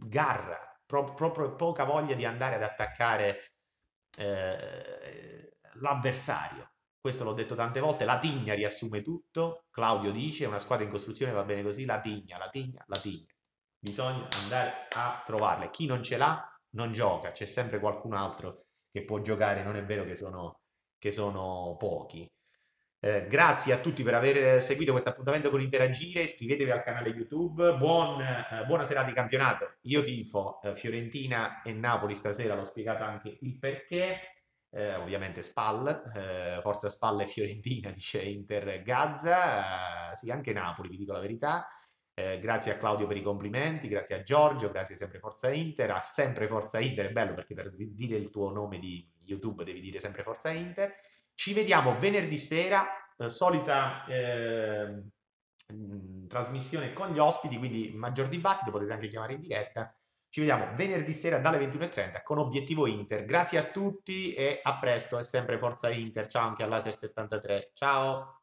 garra, pro- proprio poca voglia di andare ad attaccare eh, l'avversario. Questo l'ho detto tante volte, la Tigna riassume tutto, Claudio dice, una squadra in costruzione va bene così, la Tigna, la Tigna, la Tigna. Bisogna andare a trovarle. Chi non ce l'ha non gioca, c'è sempre qualcun altro che può giocare, non è vero che sono, che sono pochi. Eh, grazie a tutti per aver eh, seguito questo appuntamento con Interagire, iscrivetevi al canale YouTube, Buon, eh, buona serata di campionato. Io tifo eh, Fiorentina e Napoli stasera, l'ho spiegato anche il perché. Eh, ovviamente Spal, forza Spal e Fiorentina, dice Inter Gazza, sì anche Napoli, vi dico la verità. Eh, grazie a Claudio per i complimenti, grazie a Giorgio, grazie sempre Forza Inter, a ah, sempre Forza Inter, è bello perché per dire il tuo nome di YouTube devi dire sempre Forza Inter. Ci vediamo venerdì sera, eh, solita eh, trasmissione con gli ospiti, quindi maggior dibattito, potete anche chiamare in diretta. Ci vediamo venerdì sera dalle 21.30 con Obiettivo Inter. Grazie a tutti e a presto è sempre Forza Inter. Ciao anche a Laser73. Ciao!